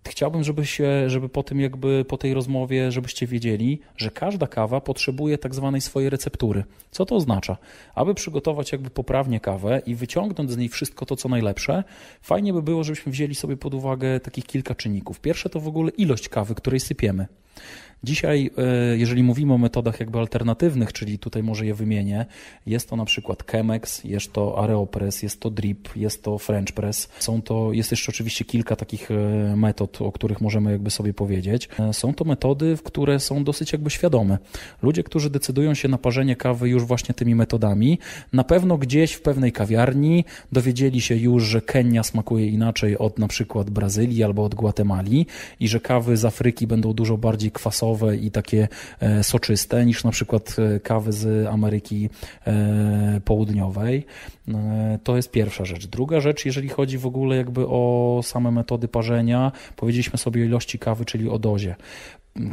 Chciałbym, żebyś, żeby po tym jakby po tej rozmowie, żebyście wiedzieli, że każda kawa potrzebuje tak zwanej swojej receptury. Co to oznacza? Aby przygotować jakby poprawnie kawę i wyciągnąć z niej wszystko to, co najlepsze, fajnie by było, żebyśmy wzięli sobie pod uwagę takich kilka czynników. Pierwsze to w ogóle ilość kawy, której sypiemy. Dzisiaj, e, jeżeli mówimy o metodach jakby alternatywnych, czyli tutaj może je wymienię, jest to na przykład Chemex, jest to Areopress, jest to Drip, jest to French Press. Są to, jest jeszcze oczywiście kilka takich e, metod, o których możemy jakby sobie powiedzieć. E, są to metody, które są dosyć jakby świadome. Ludzie, którzy decydują się na parzenie kawy już właśnie tymi metodami, na pewno gdzieś w pewnej kawiarni dowiedzieli się już, że Kenia smakuje inaczej od na przykład Brazylii albo od Gwatemali i że kawy z Afryki będą dużo bardziej kwasowe owocowe i takie e, soczyste niż na przykład e, kawy z Ameryki e, Południowej. To jest pierwsza rzecz. Druga rzecz, jeżeli chodzi w ogóle jakby o same metody parzenia, powiedzieliśmy sobie o ilości kawy, czyli o dozie.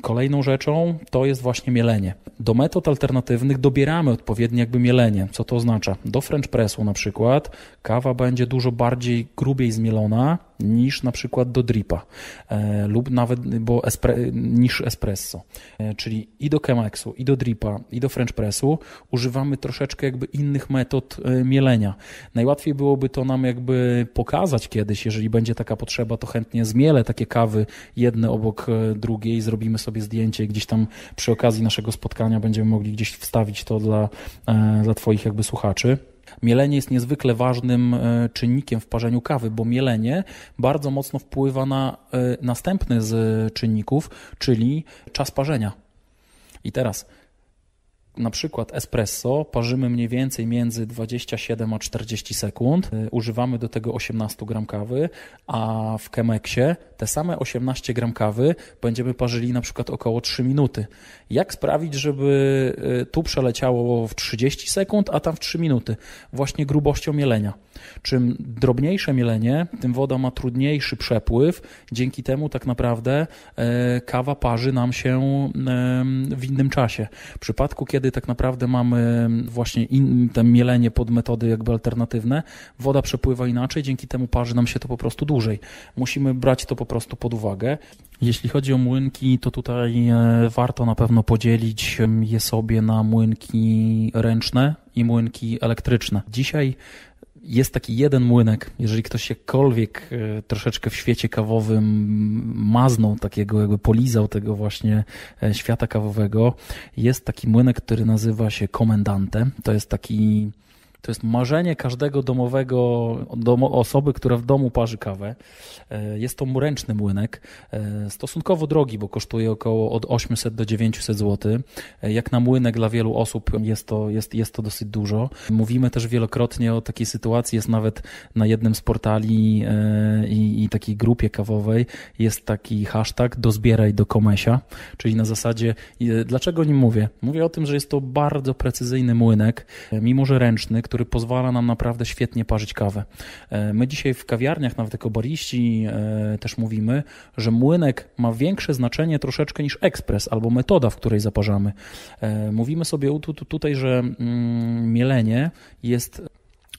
Kolejną rzeczą to jest właśnie mielenie. Do metod alternatywnych dobieramy odpowiednie jakby mielenie. Co to oznacza? Do French pressu na przykład kawa będzie dużo bardziej grubiej zmielona, niż na przykład do dripa e, lub nawet bo espre, niż espresso. E, czyli i do Chemexu, i do dripa, i do French pressu używamy troszeczkę jakby innych metod e, mielenia. Najłatwiej byłoby to nam jakby pokazać kiedyś, jeżeli będzie taka potrzeba, to chętnie zmielę takie kawy jedne obok drugiej, zrobimy sobie zdjęcie gdzieś tam przy okazji naszego spotkania będziemy mogli gdzieś wstawić to dla, dla Twoich jakby słuchaczy. Mielenie jest niezwykle ważnym e, czynnikiem w parzeniu kawy, bo mielenie bardzo mocno wpływa na e, następny z e, czynników, czyli czas parzenia. I teraz na przykład espresso parzymy mniej więcej między 27 a 40 sekund. Używamy do tego 18 gram kawy, a w Chemexie te same 18 gram kawy będziemy parzyli na przykład około 3 minuty. Jak sprawić, żeby y, tu przeleciało w 30 sekund, a tam w 3 minuty? Właśnie grubością mielenia. Czym drobniejsze mielenie, tym woda ma trudniejszy przepływ. Dzięki temu tak naprawdę e, kawa parzy nam się w innym czasie. W przypadku, kiedy tak naprawdę mamy właśnie to mielenie pod metody jakby alternatywne, woda przepływa inaczej, dzięki temu parzy nam się to po prostu dłużej. Musimy brać to po prostu prostu pod uwagę. Jeśli chodzi o młynki, to tutaj e, warto na pewno podzielić je sobie na młynki ręczne i młynki elektryczne. Dzisiaj jest taki jeden młynek, jeżeli ktoś jakkolwiek e, troszeczkę w świecie kawowym maznął takiego, jakby polizał tego właśnie e, świata kawowego, jest taki młynek, który nazywa się Komendante. To jest taki to jest marzenie każdego domowego, domo, osoby, która w domu parzy kawę. E, jest to ręczny młynek, e, stosunkowo drogi, bo kosztuje około od 800 do 900 zł. E, jak na młynek dla wielu osób jest to, jest, jest to dosyć dużo. Mówimy też wielokrotnie o takiej sytuacji, jest nawet na jednym z portali i, i takiej grupie kawowej jest taki hashtag dozbieraj do komesia, czyli na zasadzie dlaczego o nim mówię? Mówię o tym, że jest to bardzo precyzyjny młynek, mimo że ręczny, który pozwala nam naprawdę świetnie parzyć kawę. E, my dzisiaj w kawiarniach, nawet jako bariści e, też mówimy, że młynek ma większe znaczenie troszeczkę niż ekspres albo metoda, w której zaparzamy. E, mówimy sobie tutaj, że mm, mielenie jest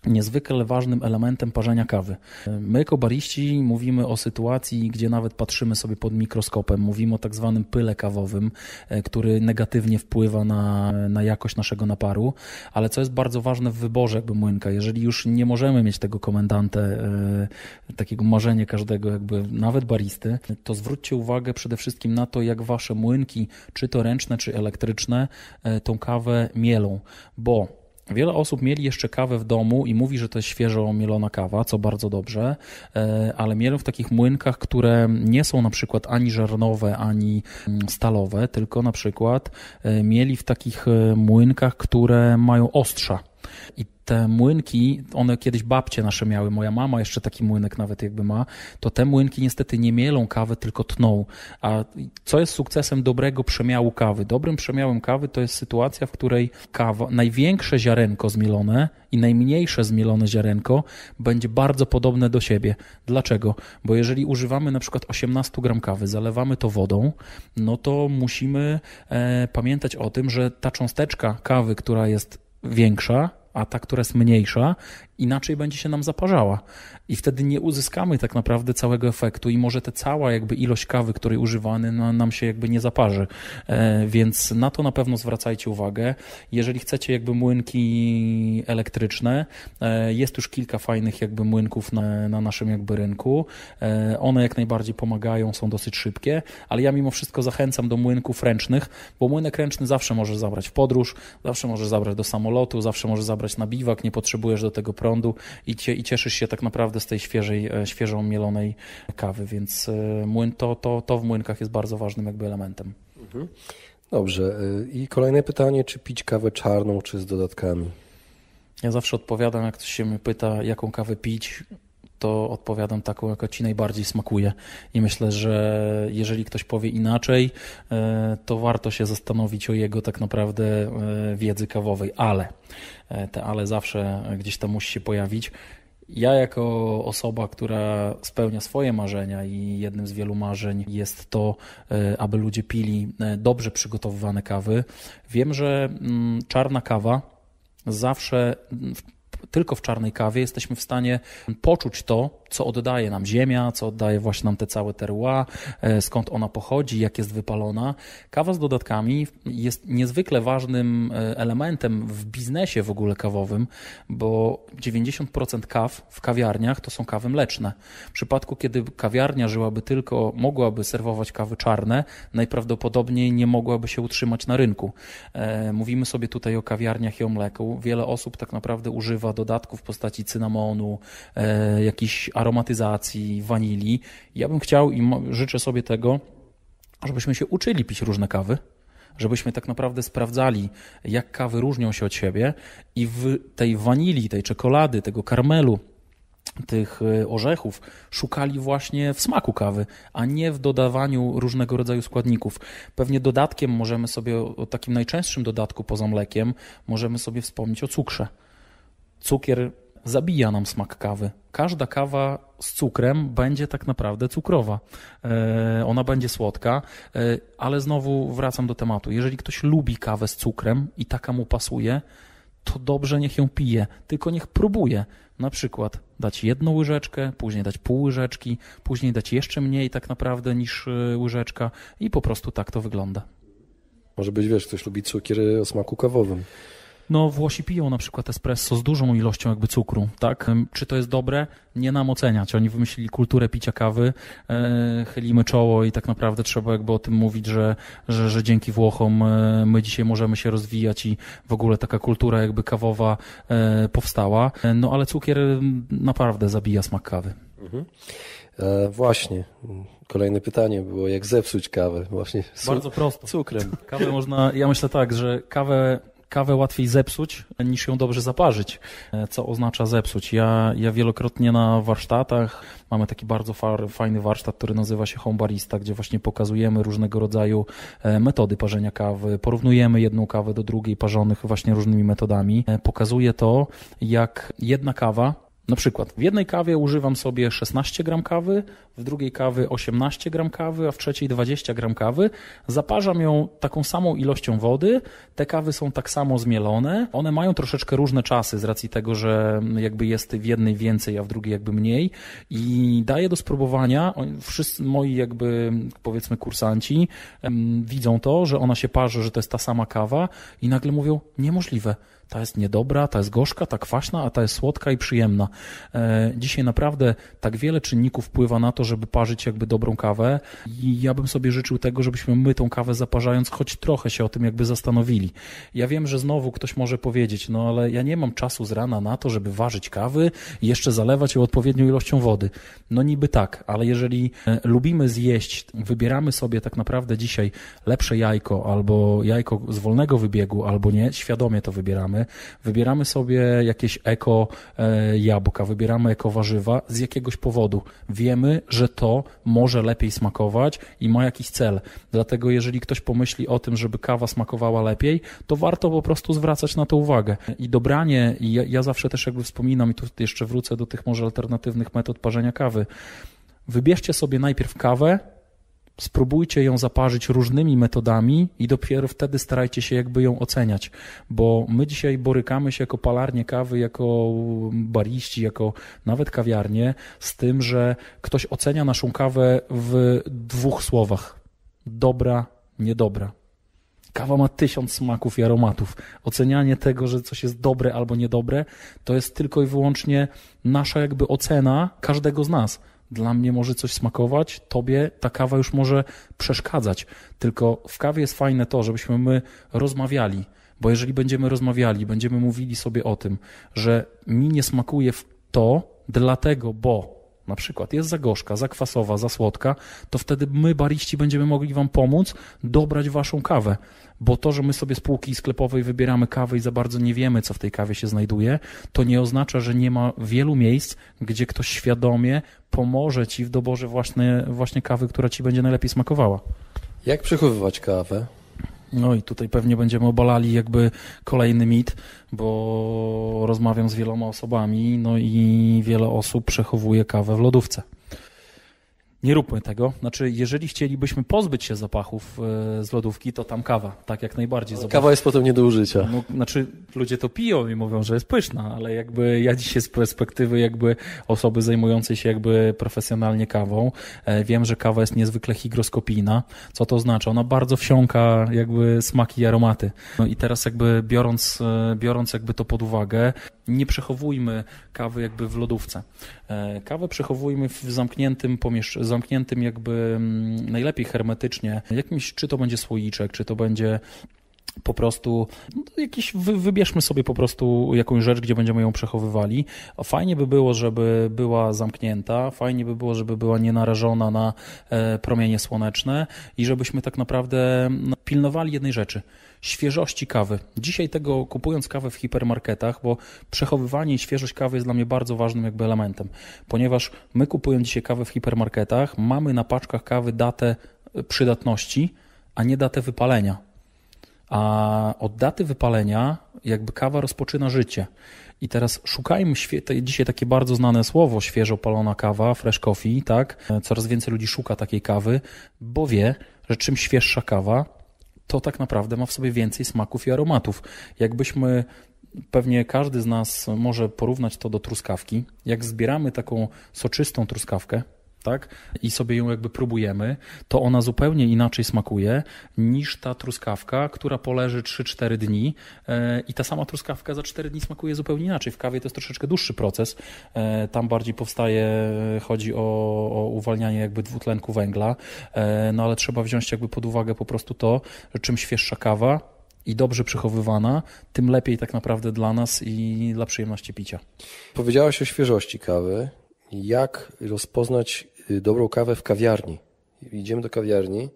niezwykle ważnym elementem parzenia kawy. My jako bariści mówimy o sytuacji, gdzie nawet patrzymy sobie pod mikroskopem, mówimy o tak zwanym pyle kawowym, e, który negatywnie wpływa na, na jakość naszego naparu, ale co jest bardzo ważne w wyborze jakby młynka, jeżeli już nie możemy mieć tego komendanta, e, takiego marzenia każdego jakby nawet baristy, to zwróćcie uwagę przede wszystkim na to, jak wasze młynki, czy to ręczne, czy elektryczne, e, tą kawę mielą, bo Wiele osób mieli jeszcze kawę w domu i mówi, że to jest świeżo mielona kawa, co bardzo dobrze, e, ale mielą w takich młynkach, które nie są na przykład ani żarnowe, ani mm, stalowe, tylko na przykład e, mieli w takich e, młynkach, które mają ostrza i te młynki, one kiedyś babcie nasze miały, moja mama jeszcze taki młynek nawet jakby ma, to te młynki niestety nie mielą kawy, tylko tną. A co jest sukcesem dobrego przemiału kawy? Dobrym przemiałem kawy to jest sytuacja, w której kawa, największe ziarenko zmielone i najmniejsze zmielone ziarenko będzie bardzo podobne do siebie. Dlaczego? Bo jeżeli używamy na przykład 18 gram kawy, zalewamy to wodą, no to musimy e, pamiętać o tym, że ta cząsteczka kawy, która jest większa, a ta, która jest mniejsza inaczej będzie się nam zaparzała i wtedy nie uzyskamy tak naprawdę całego efektu i może ta cała jakby ilość kawy, której używany no, nam się jakby nie zaparzy, e, więc na to na pewno zwracajcie uwagę. Jeżeli chcecie jakby młynki elektryczne, e, jest już kilka fajnych jakby młynków na, na naszym jakby rynku, e, one jak najbardziej pomagają, są dosyć szybkie, ale ja mimo wszystko zachęcam do młynków ręcznych, bo młynek ręczny zawsze możesz zabrać w podróż, zawsze możesz zabrać do samolotu, zawsze możesz zabrać na biwak, nie potrzebujesz do tego prądu i, cie, i cieszysz się tak naprawdę z tej świeżej, e, świeżą mielonej kawy, więc e, młyn to, to, to w młynkach jest bardzo ważnym jakby elementem. Mhm. Dobrze. E, I kolejne pytanie, czy pić kawę czarną, czy z dodatkami? Ja zawsze odpowiadam, jak ktoś się mnie pyta, jaką kawę pić to odpowiadam taką, jaka ci najbardziej smakuje. I myślę, że jeżeli ktoś powie inaczej, e, to warto się zastanowić o jego tak naprawdę e, wiedzy kawowej, ale e, te ale zawsze gdzieś tam musi się pojawić. Ja, jako osoba, która spełnia swoje marzenia, i jednym z wielu marzeń jest to, aby ludzie pili dobrze przygotowywane kawy, wiem, że mm, czarna kawa zawsze tylko w czarnej kawie jesteśmy w stanie poczuć to, co oddaje nam ziemia, co oddaje właśnie nam te całe terroir, e, skąd ona pochodzi, jak jest wypalona. Kawa z dodatkami jest niezwykle ważnym e, elementem w biznesie w ogóle kawowym, bo 90% kaw w kawiarniach to są kawy mleczne. W przypadku, kiedy kawiarnia żyłaby tylko, mogłaby serwować kawy czarne, najprawdopodobniej nie mogłaby się utrzymać na rynku. E, mówimy sobie tutaj o kawiarniach i o mleku. Wiele osób tak naprawdę używa dodatków w postaci cynamonu, jakichś aromatyzacji, wanilii. Ja bym chciał i życzę sobie tego, żebyśmy się uczyli pić różne kawy, żebyśmy tak naprawdę sprawdzali, jak kawy różnią się od siebie i w tej wanilii, tej czekolady, tego karmelu, tych e, orzechów szukali właśnie w smaku kawy, a nie w dodawaniu różnego rodzaju składników. Pewnie dodatkiem możemy sobie, o takim najczęstszym dodatku poza mlekiem, możemy sobie wspomnieć o cukrze. Cukier zabija nam smak kawy. Każda kawa z cukrem będzie tak naprawdę cukrowa. E, ona będzie słodka, e, ale znowu wracam do tematu. Jeżeli ktoś lubi kawę z cukrem i taka mu pasuje, to dobrze niech ją pije, tylko niech próbuje. Na przykład dać jedną łyżeczkę, później dać pół łyżeczki, później dać jeszcze mniej tak naprawdę niż e, łyżeczka i po prostu tak to wygląda. Może być, wiesz, ktoś lubi cukier o smaku kawowym. No Włosi piją na przykład espresso z dużą ilością jakby cukru, tak? Czy to jest dobre? Nie nam oceniać. Oni wymyślili kulturę picia kawy, e, chylimy czoło i tak naprawdę trzeba jakby o tym mówić, że, że, że dzięki Włochom e, my dzisiaj możemy się rozwijać i w ogóle taka kultura jakby kawowa e, powstała. E, no ale cukier naprawdę zabija smak kawy. Mhm. E, właśnie. Kolejne pytanie było, jak zepsuć kawę? Właśnie Bardzo prosto. Cukrem. Kawę można, ja myślę tak, że kawę kawę łatwiej zepsuć niż ją dobrze zaparzyć. E, co oznacza zepsuć? Ja, ja wielokrotnie na warsztatach mamy taki bardzo far, fajny warsztat, który nazywa się Home Barista, gdzie właśnie pokazujemy różnego rodzaju e, metody parzenia kawy, porównujemy jedną kawę do drugiej parzonych właśnie różnymi metodami. E, pokazuje to, jak jedna kawa na przykład w jednej kawie używam sobie 16 gram kawy, w drugiej kawy 18 gram kawy, a w trzeciej 20 gram kawy. Zaparzam ją taką samą ilością wody. Te kawy są tak samo zmielone. One mają troszeczkę różne czasy z racji tego, że jakby jest w jednej więcej, a w drugiej jakby mniej. I daję do spróbowania. Wszyscy moi jakby powiedzmy kursanci widzą to, że ona się parzy, że to jest ta sama kawa i nagle mówią niemożliwe ta jest niedobra, ta jest gorzka, ta kwaśna, a ta jest słodka i przyjemna. E, dzisiaj naprawdę tak wiele czynników wpływa na to, żeby parzyć jakby dobrą kawę i ja bym sobie życzył tego, żebyśmy my tą kawę zaparzając choć trochę się o tym jakby zastanowili. Ja wiem, że znowu ktoś może powiedzieć, no ale ja nie mam czasu z rana na to, żeby ważyć kawy i jeszcze zalewać ją odpowiednią ilością wody. No niby tak, ale jeżeli e, lubimy zjeść, wybieramy sobie tak naprawdę dzisiaj lepsze jajko albo jajko z wolnego wybiegu albo nie, świadomie to wybieramy, wybieramy sobie jakieś eko e, jabłka, wybieramy eko warzywa z jakiegoś powodu. Wiemy, że to może lepiej smakować i ma jakiś cel. Dlatego jeżeli ktoś pomyśli o tym, żeby kawa smakowała lepiej, to warto po prostu zwracać na to uwagę. I dobranie, i ja, ja zawsze też jakby wspominam, i tu jeszcze wrócę do tych może alternatywnych metod parzenia kawy. Wybierzcie sobie najpierw kawę, spróbujcie ją zaparzyć różnymi metodami i dopiero wtedy starajcie się jakby ją oceniać, bo my dzisiaj borykamy się jako palarnie kawy, jako bariści, jako nawet kawiarnie z tym, że ktoś ocenia naszą kawę w dwóch słowach. Dobra, niedobra. Kawa ma tysiąc smaków i aromatów. Ocenianie tego, że coś jest dobre albo niedobre, to jest tylko i wyłącznie nasza jakby ocena każdego z nas. Dla mnie może coś smakować, tobie ta kawa już może przeszkadzać. Tylko w kawie jest fajne to, żebyśmy my rozmawiali, bo jeżeli będziemy rozmawiali, będziemy mówili sobie o tym, że mi nie smakuje to, dlatego, bo na przykład jest za gorzka, za kwasowa, za słodka, to wtedy my, bariści, będziemy mogli Wam pomóc dobrać Waszą kawę. Bo to, że my sobie z półki sklepowej wybieramy kawę i za bardzo nie wiemy, co w tej kawie się znajduje, to nie oznacza, że nie ma wielu miejsc, gdzie ktoś świadomie pomoże Ci w doborze właśnie, właśnie kawy, która Ci będzie najlepiej smakowała. Jak przechowywać kawę? No i tutaj pewnie będziemy obalali jakby kolejny mit, bo rozmawiam z wieloma osobami, no i wiele osób przechowuje kawę w lodówce nie róbmy tego. Znaczy, jeżeli chcielibyśmy pozbyć się zapachów e, z lodówki, to tam kawa, tak jak najbardziej. Zobacz. Kawa jest potem nie do użycia. No, znaczy, ludzie to piją i mówią, że jest pyszna, ale jakby ja dzisiaj z perspektywy jakby osoby zajmującej się jakby profesjonalnie kawą, e, wiem, że kawa jest niezwykle higroskopijna. Co to znaczy? Ona bardzo wsiąka jakby smaki i aromaty. No i teraz jakby biorąc, e, biorąc jakby to pod uwagę, nie przechowujmy kawy jakby w lodówce. E, kawę przechowujmy w zamkniętym pomieszczeniu, zamkniętym jakby mm, najlepiej hermetycznie, jakimś, czy to będzie słoiczek, czy to będzie po prostu no jakiś, wybierzmy sobie po prostu jakąś rzecz, gdzie będziemy ją przechowywali. Fajnie by było, żeby była zamknięta, fajnie by było, żeby była nienarażona na e, promienie słoneczne i żebyśmy tak naprawdę no, pilnowali jednej rzeczy świeżości kawy. Dzisiaj tego kupując kawę w hipermarketach, bo przechowywanie i świeżość kawy jest dla mnie bardzo ważnym jakby elementem, ponieważ my kupując dzisiaj kawę w hipermarketach, mamy na paczkach kawy datę e, przydatności, a nie datę wypalenia a od daty wypalenia jakby kawa rozpoczyna życie. I teraz szukajmy dzisiaj takie bardzo znane słowo, świeżo palona kawa, fresh coffee, tak? Coraz więcej ludzi szuka takiej kawy, bo wie, że czym świeższa kawa, to tak naprawdę ma w sobie więcej smaków i aromatów. Jakbyśmy pewnie każdy z nas może porównać to do truskawki. Jak zbieramy taką soczystą truskawkę, tak? I sobie ją jakby próbujemy, to ona zupełnie inaczej smakuje niż ta truskawka, która poleży 3-4 dni e, i ta sama truskawka za 4 dni smakuje zupełnie inaczej. W kawie to jest troszeczkę dłuższy proces. E, tam bardziej powstaje, chodzi o, o uwalnianie jakby dwutlenku węgla, e, no ale trzeba wziąć jakby pod uwagę po prostu to, że czym świeższa kawa, i dobrze przechowywana, tym lepiej tak naprawdę dla nas i dla przyjemności picia. Powiedziałaś o świeżości kawy. Jak rozpoznać Y, dobrą kawę w kawiarni. Idziemy do kawiarni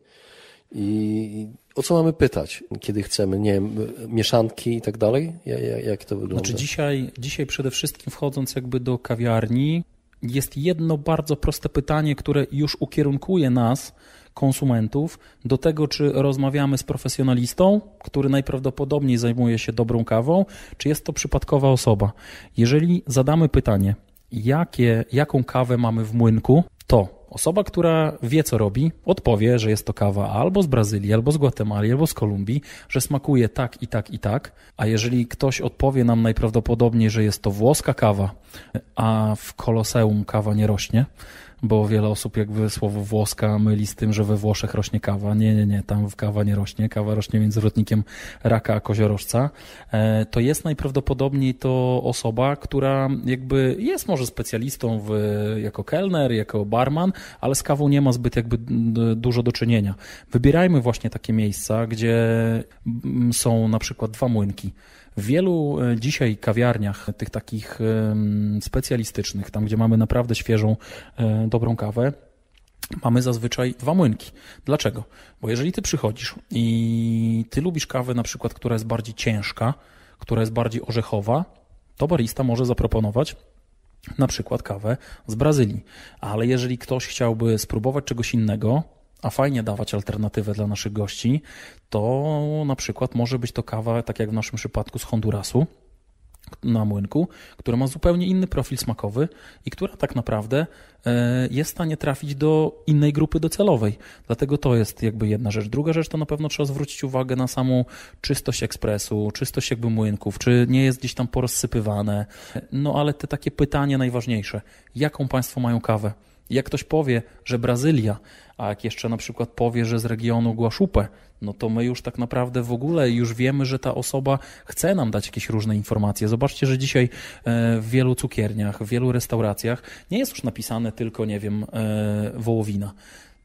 i o co mamy pytać, kiedy chcemy, nie wiem, mieszanki i tak dalej? Jak to wygląda? Znaczy dzisiaj, dzisiaj przede wszystkim wchodząc jakby do kawiarni, jest jedno bardzo proste pytanie, które już ukierunkuje nas, konsumentów, do tego, czy rozmawiamy z profesjonalistą, który najprawdopodobniej zajmuje się dobrą kawą, czy jest to przypadkowa osoba. Jeżeli zadamy pytanie, jakie, jaką kawę mamy w młynku, to Osoba, która wie, co robi, odpowie, że jest to kawa albo z Brazylii, albo z Gwatemali, albo z Kolumbii, że smakuje tak i tak i tak. A jeżeli ktoś odpowie nam najprawdopodobniej, że jest to włoska kawa, a w koloseum kawa nie rośnie, bo wiele osób jakby słowo włoska myli z tym, że we Włoszech rośnie kawa. Nie, nie, nie, tam kawa nie rośnie. Kawa rośnie między zwrotnikiem raka a koziorożca. E, to jest najprawdopodobniej to osoba, która jakby jest może specjalistą w, jako kelner, jako barman, ale z kawą nie ma zbyt jakby dużo do czynienia. Wybierajmy właśnie takie miejsca, gdzie mm, są na przykład dwa młynki. W wielu e, dzisiaj kawiarniach, tych takich specjalistycznych, tam gdzie mamy naprawdę świeżą, e, dobrą kawę, mamy zazwyczaj dwa młynki. Dlaczego? Bo jeżeli ty przychodzisz i ty lubisz kawę na przykład, która jest bardziej ciężka, która jest bardziej orzechowa, to barista może zaproponować na przykład kawę z Brazylii. Ale jeżeli ktoś chciałby spróbować czegoś innego, a fajnie dawać alternatywę dla naszych gości, to na przykład może być to kawa, tak jak w naszym przypadku z Hondurasu, na młynku, która ma zupełnie inny profil smakowy i która tak naprawdę e, jest w stanie trafić do innej grupy docelowej. Dlatego to jest jakby jedna rzecz. Druga rzecz to na pewno trzeba zwrócić uwagę na samą czystość ekspresu, czystość jakby młynków, czy nie jest gdzieś tam porozsypywane. No ale te takie pytanie najważniejsze. Jaką Państwo mają kawę? Jak ktoś powie, że Brazylia, a jak jeszcze na przykład powie, że z regionu Guaszupe, no to my już tak naprawdę w ogóle już wiemy, że ta osoba chce nam dać jakieś różne informacje. Zobaczcie, że dzisiaj e, w wielu cukierniach, w wielu restauracjach nie jest już napisane tylko, nie wiem, e, wołowina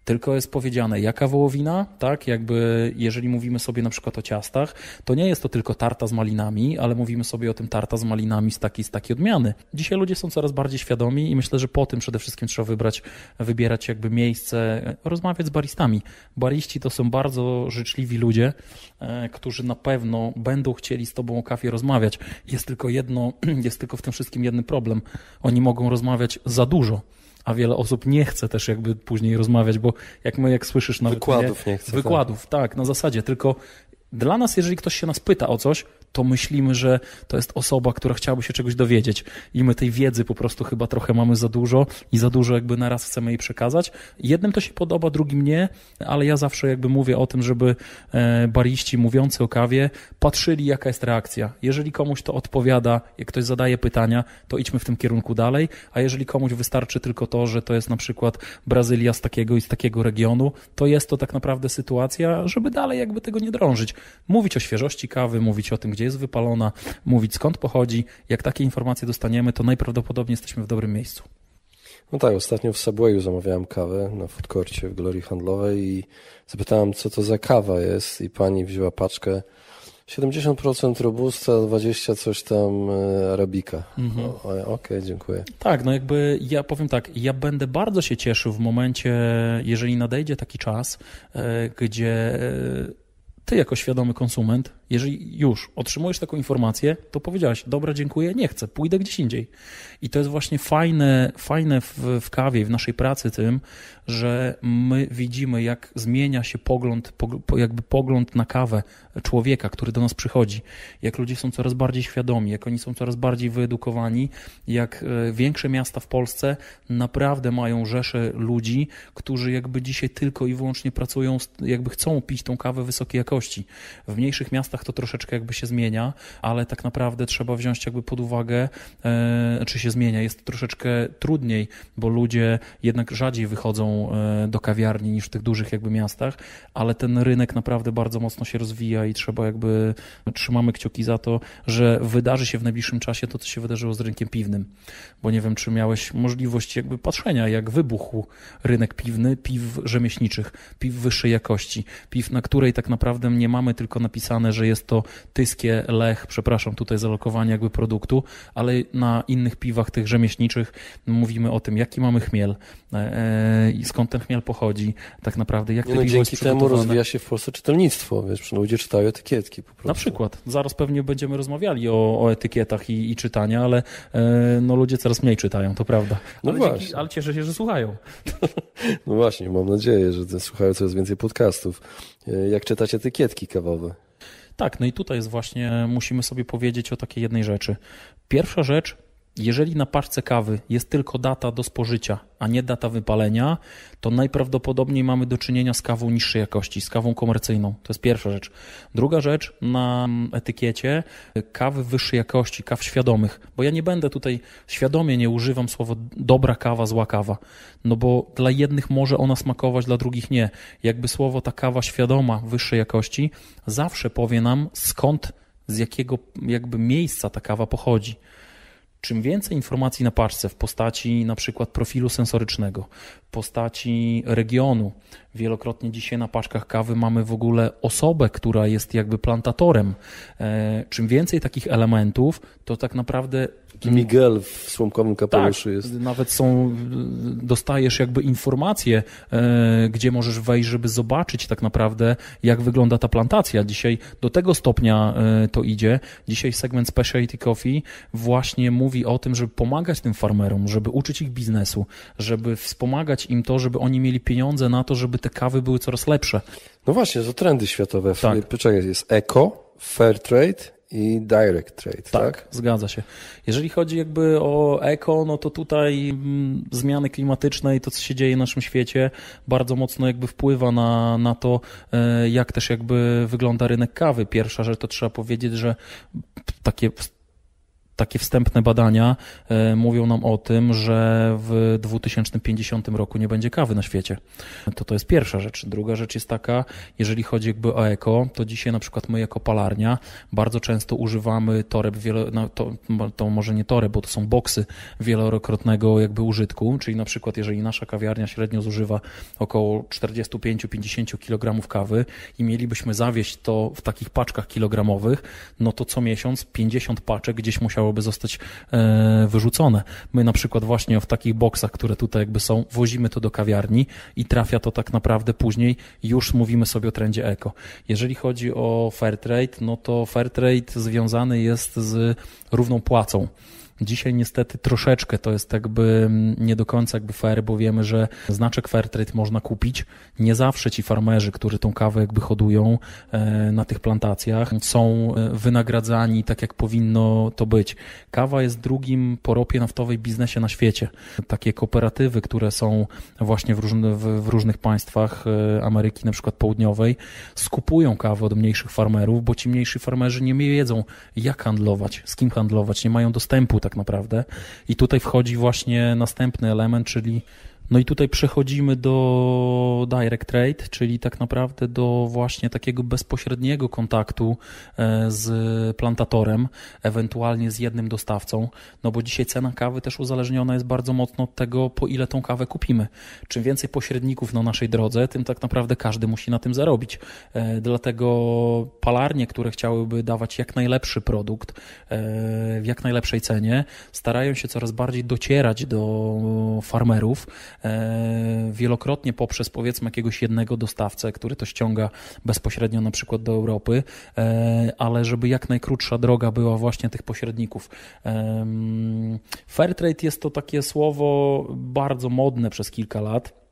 tylko jest powiedziane jaka wołowina, tak? Jakby jeżeli mówimy sobie na przykład o ciastach, to nie jest to tylko tarta z malinami, ale mówimy sobie o tym tarta z malinami z takiej, z takiej odmiany. Dzisiaj ludzie są coraz bardziej świadomi i myślę, że po tym przede wszystkim trzeba wybrać, wybierać jakby miejsce, rozmawiać z baristami. Bariści to są bardzo życzliwi ludzie, e, którzy na pewno będą chcieli z tobą o kafie rozmawiać. Jest tylko jedno, jest tylko w tym wszystkim jeden problem. Oni mogą rozmawiać za dużo a wiele osób nie chce też jakby później rozmawiać, bo jak my, jak słyszysz nawet... Wykładów nie, nie chce. Tak. Wykładów, tak. tak, na zasadzie, tylko dla nas, jeżeli ktoś się nas pyta o coś, to myślimy, że to jest osoba, która chciałaby się czegoś dowiedzieć i my tej wiedzy po prostu chyba trochę mamy za dużo i za dużo jakby naraz chcemy jej przekazać. Jednym to się podoba, drugim nie, ale ja zawsze jakby mówię o tym, żeby e, bariści mówiący o kawie patrzyli jaka jest reakcja. Jeżeli komuś to odpowiada, jak ktoś zadaje pytania, to idźmy w tym kierunku dalej, a jeżeli komuś wystarczy tylko to, że to jest na przykład Brazylia z takiego i z takiego regionu, to jest to tak naprawdę sytuacja, żeby dalej jakby tego nie drążyć. Mówić o świeżości kawy, mówić o tym, gdzie gdzie jest wypalona, mówić skąd pochodzi. Jak takie informacje dostaniemy, to najprawdopodobniej jesteśmy w dobrym miejscu. No tak, ostatnio w Subwayu zamawiałem kawę na foodcourcie w Glorii Handlowej i zapytałem, co to za kawa jest i pani wzięła paczkę 70% robusta, 20% coś tam e, arabika. Mhm. Okej, okay, dziękuję. Tak, no jakby ja powiem tak, ja będę bardzo się cieszył w momencie, jeżeli nadejdzie taki czas, e, gdzie e, ty jako świadomy konsument jeżeli już otrzymujesz taką informację, to powiedziałeś, dobra, dziękuję, nie chcę, pójdę gdzieś indziej. I to jest właśnie fajne, fajne w, w kawie, w naszej pracy tym, że my widzimy, jak zmienia się pogląd, jakby pogląd na kawę człowieka, który do nas przychodzi, jak ludzie są coraz bardziej świadomi, jak oni są coraz bardziej wyedukowani, jak e, większe miasta w Polsce naprawdę mają rzesze ludzi, którzy jakby dzisiaj tylko i wyłącznie pracują, jakby chcą pić tą kawę wysokiej jakości. W mniejszych miastach kosztach to troszeczkę jakby się zmienia, ale tak naprawdę trzeba wziąć jakby pod uwagę, e, czy się zmienia. Jest troszeczkę trudniej, bo ludzie jednak rzadziej wychodzą e, do kawiarni niż w tych dużych jakby miastach, ale ten rynek naprawdę bardzo mocno się rozwija i trzeba jakby, trzymamy kciuki za to, że wydarzy się w najbliższym czasie to, co się wydarzyło z rynkiem piwnym, bo nie wiem, czy miałeś możliwość jakby patrzenia, jak wybuchł rynek piwny, piw rzemieślniczych, piw wyższej jakości, piw, na której tak naprawdę nie mamy tylko napisane, że że jest to Tyskie, Lech, przepraszam tutaj za lokowanie jakby produktu, ale na innych piwach tych rzemieślniczych mówimy o tym, jaki mamy chmiel e, e, i skąd ten chmiel pochodzi tak naprawdę, jak nie, no, piwo dzięki temu rozwija się w Polsce czytelnictwo, wiesz, ludzie czytają etykietki po prostu. Na przykład, zaraz pewnie będziemy rozmawiali o, o etykietach i, i czytania, ale e, no, ludzie coraz mniej czytają, to prawda. No ale, właśnie. Dzięki, ale cieszę się, że słuchają. No właśnie, mam nadzieję, że słuchają coraz więcej podcastów. Jak czytać etykietki kawowe? Tak, no i tutaj jest właśnie, musimy sobie powiedzieć o takiej jednej rzeczy. Pierwsza rzecz, jeżeli na paczce kawy jest tylko data do spożycia, a nie data wypalenia, to najprawdopodobniej mamy do czynienia z kawą niższej jakości, z kawą komercyjną. To jest pierwsza rzecz. Druga rzecz, na etykiecie kawy wyższej jakości, kaw świadomych, bo ja nie będę tutaj świadomie nie używam słowa dobra kawa, zła kawa, no bo dla jednych może ona smakować, dla drugich nie. Jakby słowo ta kawa świadoma, wyższej jakości, zawsze powie nam skąd, z jakiego jakby miejsca ta kawa pochodzi. Czym więcej informacji na paczce w postaci na przykład profilu sensorycznego, w postaci regionu, wielokrotnie dzisiaj na paczkach kawy mamy w ogóle osobę, która jest jakby plantatorem. E, czym więcej takich elementów, to tak naprawdę Taki Miguel w słomkowym kapeluszu tak, jest. Nawet są, dostajesz jakby informacje, e, gdzie możesz wejść, żeby zobaczyć tak naprawdę, jak wygląda ta plantacja. Dzisiaj do tego stopnia e, to idzie. Dzisiaj segment Specialty Coffee właśnie mówi o tym, żeby pomagać tym farmerom, żeby uczyć ich biznesu, żeby wspomagać im to, żeby oni mieli pieniądze na to, żeby te kawy były coraz lepsze. No właśnie, to trendy światowe. Tak. Poczekaj, jest eko, fair trade, i direct trade. Tak, tak, zgadza się. Jeżeli chodzi jakby o eko, no to tutaj mm, zmiany klimatyczne i to, co się dzieje w naszym świecie, bardzo mocno jakby wpływa na, na to, e, jak też jakby wygląda rynek kawy. Pierwsza rzecz to trzeba powiedzieć, że takie takie wstępne badania e, mówią nam o tym, że w 2050 roku nie będzie kawy na świecie. To to jest pierwsza rzecz. Druga rzecz jest taka, jeżeli chodzi jakby o eko, to dzisiaj na przykład my jako palarnia bardzo często używamy toreb, wielo, no, to, to może nie toreb, bo to są boksy wielokrotnego jakby użytku, czyli na przykład jeżeli nasza kawiarnia średnio zużywa około 45-50 kg kawy i mielibyśmy zawieść to w takich paczkach kilogramowych, no to co miesiąc 50 paczek gdzieś musiał musiałoby zostać e, wyrzucone. My na przykład właśnie w takich boksach, które tutaj jakby są, wozimy to do kawiarni i trafia to tak naprawdę później, już mówimy sobie o trendzie eko. Jeżeli chodzi o fair trade, no to fair trade związany jest z równą płacą. Dzisiaj niestety troszeczkę to jest jakby nie do końca jakby fair, bo wiemy, że znaczek Fairtrade można kupić. Nie zawsze ci farmerzy, którzy tą kawę jakby hodują e, na tych plantacjach są e, wynagradzani tak, jak powinno to być. Kawa jest drugim po ropie naftowej biznesie na świecie. Takie kooperatywy, które są właśnie w, różny, w różnych państwach e, Ameryki, na przykład południowej, skupują kawę od mniejszych farmerów, bo ci mniejsi farmerzy nie wiedzą, jak handlować, z kim handlować, nie mają dostępu tak tak naprawdę. I tutaj wchodzi właśnie następny element, czyli no i tutaj przechodzimy do direct trade, czyli tak naprawdę do właśnie takiego bezpośredniego kontaktu e, z plantatorem, ewentualnie z jednym dostawcą, no bo dzisiaj cena kawy też uzależniona jest bardzo mocno od tego, po ile tą kawę kupimy. Czym więcej pośredników na naszej drodze, tym tak naprawdę każdy musi na tym zarobić. E, dlatego palarnie, które chciałyby dawać jak najlepszy produkt e, w jak najlepszej cenie, starają się coraz bardziej docierać do farmerów, E, wielokrotnie poprzez powiedzmy jakiegoś jednego dostawcę, który to ściąga bezpośrednio na przykład do Europy, e, ale żeby jak najkrótsza droga była właśnie tych pośredników. E, mm, Fairtrade jest to takie słowo bardzo modne przez kilka lat.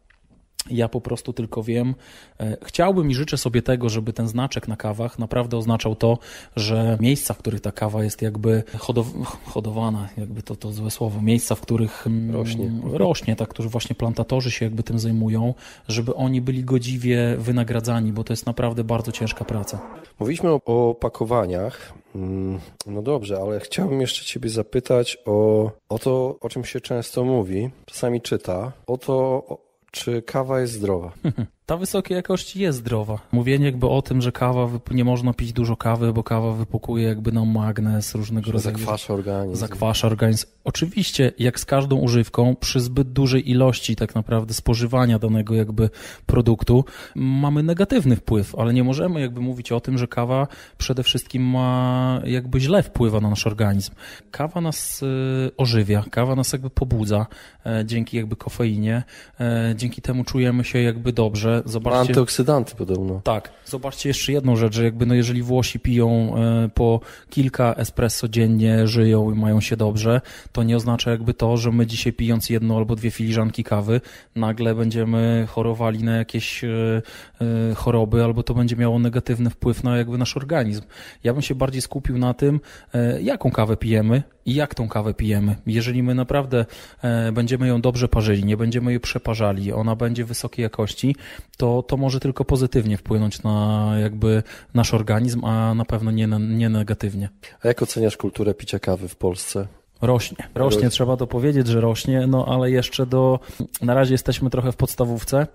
Ja po prostu tylko wiem, e, chciałbym i życzę sobie tego, żeby ten znaczek na kawach naprawdę oznaczał to, że miejsca, w których ta kawa jest jakby hodow hodowana, jakby to, to złe słowo, miejsca, w których mm, rośnie. rośnie, tak, którzy właśnie plantatorzy się jakby tym zajmują, żeby oni byli godziwie wynagradzani, bo to jest naprawdę bardzo ciężka praca. Mówiliśmy o opakowaniach. Mm, no dobrze, ale chciałbym jeszcze Ciebie zapytać o, o to, o czym się często mówi, czasami czyta, o to, czy kawa jest zdrowa? ta wysokiej jakości jest zdrowa. Mówienie jakby o tym, że kawa, nie można pić dużo kawy, bo kawa wypukuje jakby nam magnes różnego że rodzaju. Zakwasza organizm. Zakwasza organizm. Oczywiście, jak z każdą używką, przy zbyt dużej ilości tak naprawdę spożywania danego jakby produktu, mamy negatywny wpływ, ale nie możemy jakby mówić o tym, że kawa przede wszystkim ma, jakby źle wpływa na nasz organizm. Kawa nas e, ożywia, kawa nas jakby pobudza e, dzięki jakby kofeinie, e, dzięki temu czujemy się jakby dobrze, że zobaczcie... Ma antyoksydanty podobno. Tak. Zobaczcie jeszcze jedną rzecz, że jakby no jeżeli Włosi piją e, po kilka espresso dziennie, żyją i mają się dobrze, to nie oznacza jakby to, że my dzisiaj pijąc jedną albo dwie filiżanki kawy, nagle będziemy chorowali na jakieś e, e, choroby, albo to będzie miało negatywny wpływ na jakby nasz organizm. Ja bym się bardziej skupił na tym, jaką kawę pijemy i jak tą kawę pijemy. Jeżeli my naprawdę będziemy ją dobrze parzyli, nie będziemy jej przeparzali, ona będzie wysokiej jakości, to, to może tylko pozytywnie wpłynąć na jakby nasz organizm, a na pewno nie, nie negatywnie. A jak oceniasz kulturę picia kawy w Polsce? Rośnie. Rośnie, trzeba to powiedzieć, że rośnie, no ale jeszcze do. Na razie jesteśmy trochę w podstawówce,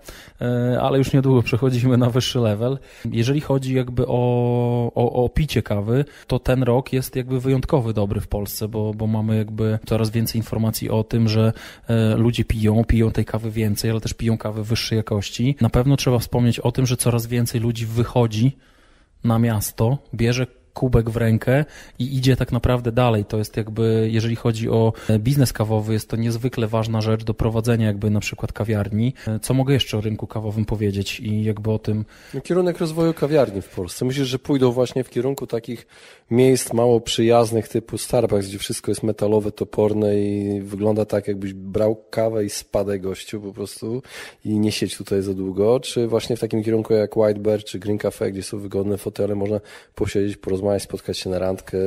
e, ale już niedługo przechodzimy na wyższy level. Jeżeli chodzi jakby o, o, o picie kawy, to ten rok jest jakby wyjątkowy dobry w Polsce, bo, bo mamy jakby coraz więcej informacji o tym, że e, ludzie piją, piją tej kawy więcej, ale też piją kawy wyższej jakości. Na pewno trzeba wspomnieć o tym, że coraz więcej ludzi wychodzi na miasto, bierze kubek w rękę i idzie tak naprawdę dalej. To jest jakby, jeżeli chodzi o e, biznes kawowy, jest to niezwykle ważna rzecz do prowadzenia jakby na przykład kawiarni. E, co mogę jeszcze o rynku kawowym powiedzieć i jakby o tym? No, kierunek rozwoju kawiarni w Polsce. Myślisz, że pójdą właśnie w kierunku takich miejsc mało przyjaznych typu Starbucks, gdzie wszystko jest metalowe, toporne i wygląda tak, jakbyś brał kawę i spadaj gościu po prostu i nie siedź tutaj za długo, czy właśnie w takim kierunku jak White Bear czy Green Cafe, gdzie są wygodne fotele, można posiedzieć, porozmawiać normalnie spotkać się na randkę.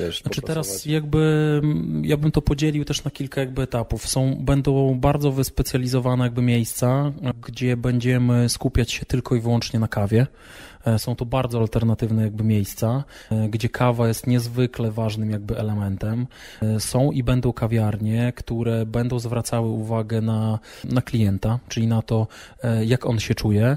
Wiesz, znaczy teraz jakby mm, ja bym to podzielił też na kilka jakby etapów. Są, będą bardzo wyspecjalizowane jakby miejsca, gdzie będziemy skupiać się tylko i wyłącznie na kawie. E, są to bardzo alternatywne jakby miejsca, e, gdzie kawa jest niezwykle ważnym jakby elementem. E, są i będą kawiarnie, które będą zwracały uwagę na, na klienta, czyli na to, jak on się czuje.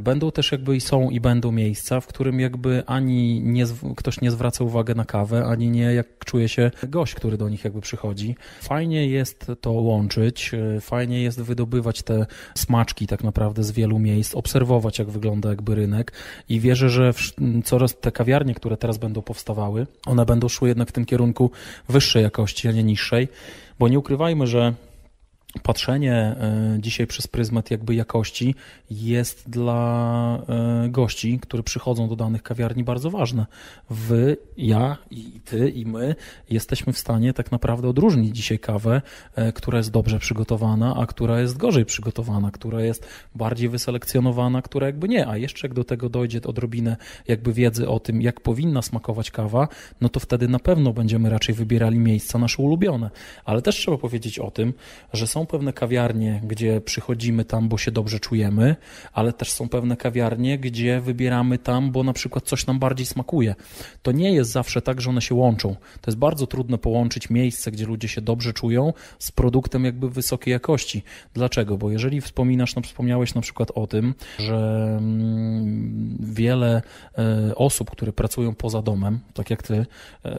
Będą też jakby i są i będą miejsca, w którym jakby ani nie, ktoś nie zwraca uwagę na kawę, ani nie jak czuje się gość, który do nich jakby przychodzi. Fajnie jest to łączyć, fajnie jest wydobywać te smaczki tak naprawdę z wielu miejsc, obserwować jak wygląda jakby rynek, i wierzę, że coraz te kawiarnie, które teraz będą powstawały, one będą szły jednak w tym kierunku wyższej jakości, a nie niższej, bo nie ukrywajmy, że patrzenie e, dzisiaj przez pryzmat jakby jakości jest dla e, gości, którzy przychodzą do danych kawiarni bardzo ważne. Wy, ja i ty i my jesteśmy w stanie tak naprawdę odróżnić dzisiaj kawę, e, która jest dobrze przygotowana, a która jest gorzej przygotowana, która jest bardziej wyselekcjonowana, która jakby nie, a jeszcze jak do tego dojdzie odrobinę jakby wiedzy o tym, jak powinna smakować kawa, no to wtedy na pewno będziemy raczej wybierali miejsca nasze ulubione. Ale też trzeba powiedzieć o tym, że są są pewne kawiarnie, gdzie przychodzimy tam, bo się dobrze czujemy, ale też są pewne kawiarnie, gdzie wybieramy tam, bo na przykład coś nam bardziej smakuje. To nie jest zawsze tak, że one się łączą. To jest bardzo trudno połączyć miejsce, gdzie ludzie się dobrze czują, z produktem jakby wysokiej jakości. Dlaczego? Bo jeżeli wspominasz, no wspomniałeś na przykład o tym, że mm, wiele e, osób, które pracują poza domem, tak jak ty, e,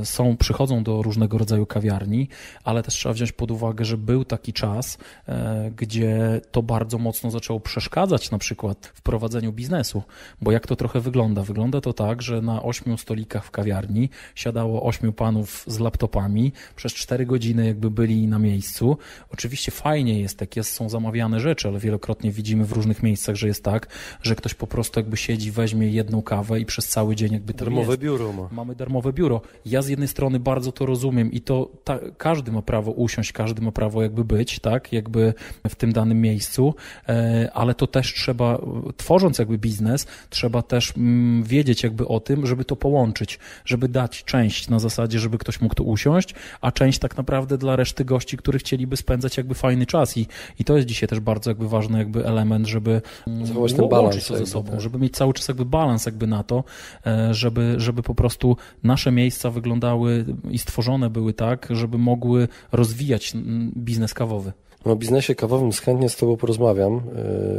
e, są, przychodzą do różnego rodzaju kawiarni, ale też trzeba wziąć pod uwagę, że był tak taki czas, e, gdzie to bardzo mocno zaczęło przeszkadzać na przykład w prowadzeniu biznesu. Bo jak to trochę wygląda? Wygląda to tak, że na ośmiu stolikach w kawiarni siadało ośmiu panów z laptopami, przez cztery godziny jakby byli na miejscu. Oczywiście fajnie jest, tak jest, są zamawiane rzeczy, ale wielokrotnie widzimy w różnych miejscach, że jest tak, że ktoś po prostu jakby siedzi, weźmie jedną kawę i przez cały dzień jakby Darmowe jest. biuro ma. Mamy darmowe biuro. Ja z jednej strony bardzo to rozumiem i to ta, każdy ma prawo usiąść, każdy ma prawo jakby być, tak, jakby w tym danym miejscu, e, ale to też trzeba, tworząc jakby biznes, trzeba też mm, wiedzieć jakby o tym, żeby to połączyć, żeby dać część na zasadzie, żeby ktoś mógł tu usiąść, a część tak naprawdę dla reszty gości, którzy chcieliby spędzać jakby fajny czas i, i to jest dzisiaj też bardzo jakby ważny jakby element, żeby mm, zachować ten balans to ze sobą, tak. żeby mieć cały czas jakby balans jakby na to, e, żeby, żeby po prostu nasze miejsca wyglądały i stworzone były tak, żeby mogły rozwijać mm, biznes kawowy. No, o biznesie kawowym chętnie z Tobą porozmawiam e,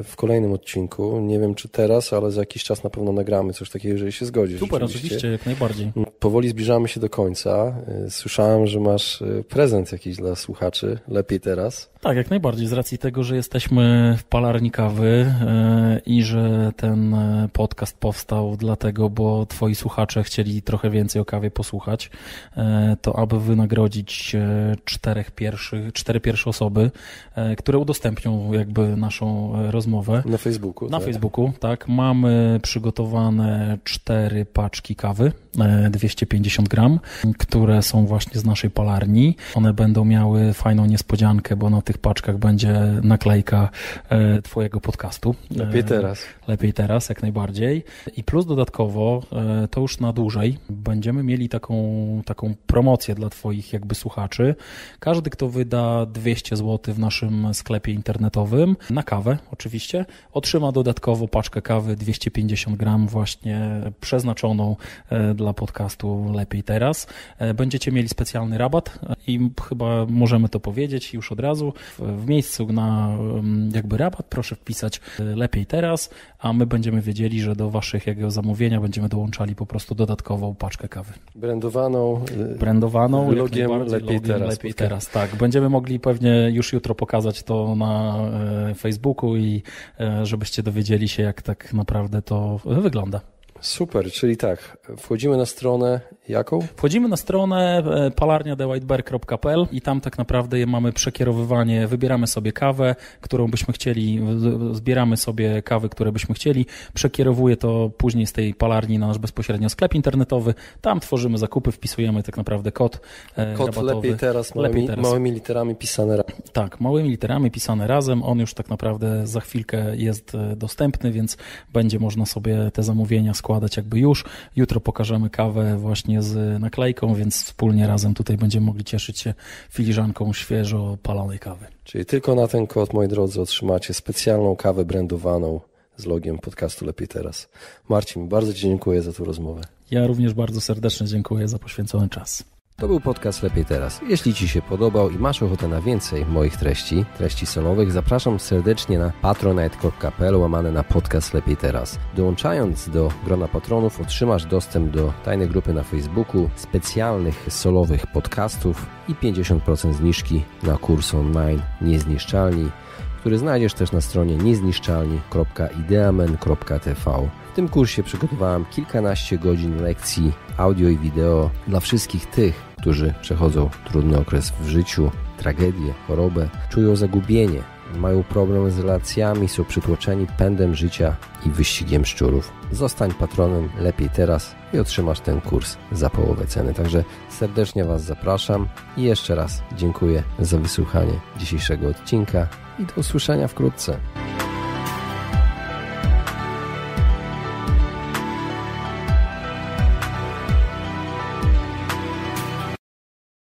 w kolejnym odcinku. Nie wiem czy teraz, ale za jakiś czas na pewno nagramy coś takiego, jeżeli się zgodzisz. Super, oczywiście, jak najbardziej. Mm, powoli zbliżamy się do końca. E, słyszałem, że masz e, prezent jakiś dla słuchaczy. Lepiej teraz. Tak, jak najbardziej. Z racji tego, że jesteśmy w palarni kawy e, i że ten e, podcast powstał dlatego, bo twoi słuchacze chcieli trochę więcej o kawie posłuchać, e, to aby wynagrodzić czterech pierwszych, cztery pierwsze osoby, które udostępnią jakby naszą rozmowę. Na Facebooku. Na tak? Facebooku, tak. Mamy przygotowane cztery paczki kawy 250 e, gram, które są właśnie z naszej palarni. One będą miały fajną niespodziankę, bo na tych paczkach będzie naklejka e, Twojego podcastu. Lepiej e, teraz. Lepiej teraz, jak najbardziej. I plus dodatkowo, to już na dłużej, będziemy mieli taką, taką promocję dla Twoich jakby słuchaczy. Każdy, kto wyda 200 zł w naszym sklepie internetowym, na kawę oczywiście, otrzyma dodatkowo paczkę kawy 250 gram właśnie przeznaczoną dla dla podcastu Lepiej Teraz. E, będziecie mieli specjalny rabat e, i chyba możemy to powiedzieć już od razu. W miejscu na jakby rabat proszę wpisać e, Lepiej Teraz, a my będziemy wiedzieli, że do waszych jego zamówienia będziemy dołączali po prostu dodatkową paczkę kawy. Brandowaną. Brandowaną. Logiem Lepiej logiem, Teraz. Lepiej Teraz, tak. Będziemy mogli pewnie już jutro pokazać to na Facebooku i żebyście dowiedzieli się, jak tak naprawdę to wygląda. Super, czyli tak, wchodzimy na stronę Jaką? Wchodzimy na stronę e, palarniadewhitebear.pl i tam tak naprawdę mamy przekierowywanie, wybieramy sobie kawę, którą byśmy chcieli, zbieramy sobie kawy, które byśmy chcieli, przekierowuje to później z tej palarni na nasz bezpośrednio sklep internetowy, tam tworzymy zakupy, wpisujemy tak naprawdę kod e, Kod rabatowy. lepiej teraz, małymi, lepiej teraz. małymi literami pisane razem. Tak, małymi literami pisane razem, on już tak naprawdę za chwilkę jest e, dostępny, więc będzie można sobie te zamówienia składać jakby już. Jutro pokażemy kawę właśnie właśnie z naklejką, więc wspólnie razem tutaj będziemy mogli cieszyć się filiżanką świeżo palonej kawy. Czyli tylko na ten kod, moi drodzy, otrzymacie specjalną kawę brandowaną z logiem podcastu Lepiej Teraz. Marcin, bardzo Ci dziękuję za tę rozmowę. Ja również bardzo serdecznie dziękuję za poświęcony czas. To był podcast Lepiej Teraz. Jeśli Ci się podobał i masz ochotę na więcej moich treści, treści solowych, zapraszam serdecznie na patronite.pl łamane na podcast Lepiej Teraz. Dołączając do grona patronów otrzymasz dostęp do tajnej grupy na Facebooku, specjalnych solowych podcastów i 50% zniżki na kurs online Niezniszczalni który znajdziesz też na stronie niezniszczalni.ideamen.tv. W tym kursie przygotowałem kilkanaście godzin lekcji audio i wideo dla wszystkich tych, którzy przechodzą trudny okres w życiu, tragedię, chorobę, czują zagubienie, mają problem z relacjami, są przytłoczeni pędem życia i wyścigiem szczurów. Zostań patronem lepiej teraz i otrzymasz ten kurs za połowę ceny. Także serdecznie Was zapraszam i jeszcze raz dziękuję za wysłuchanie dzisiejszego odcinka i do usłyszenia wkrótce.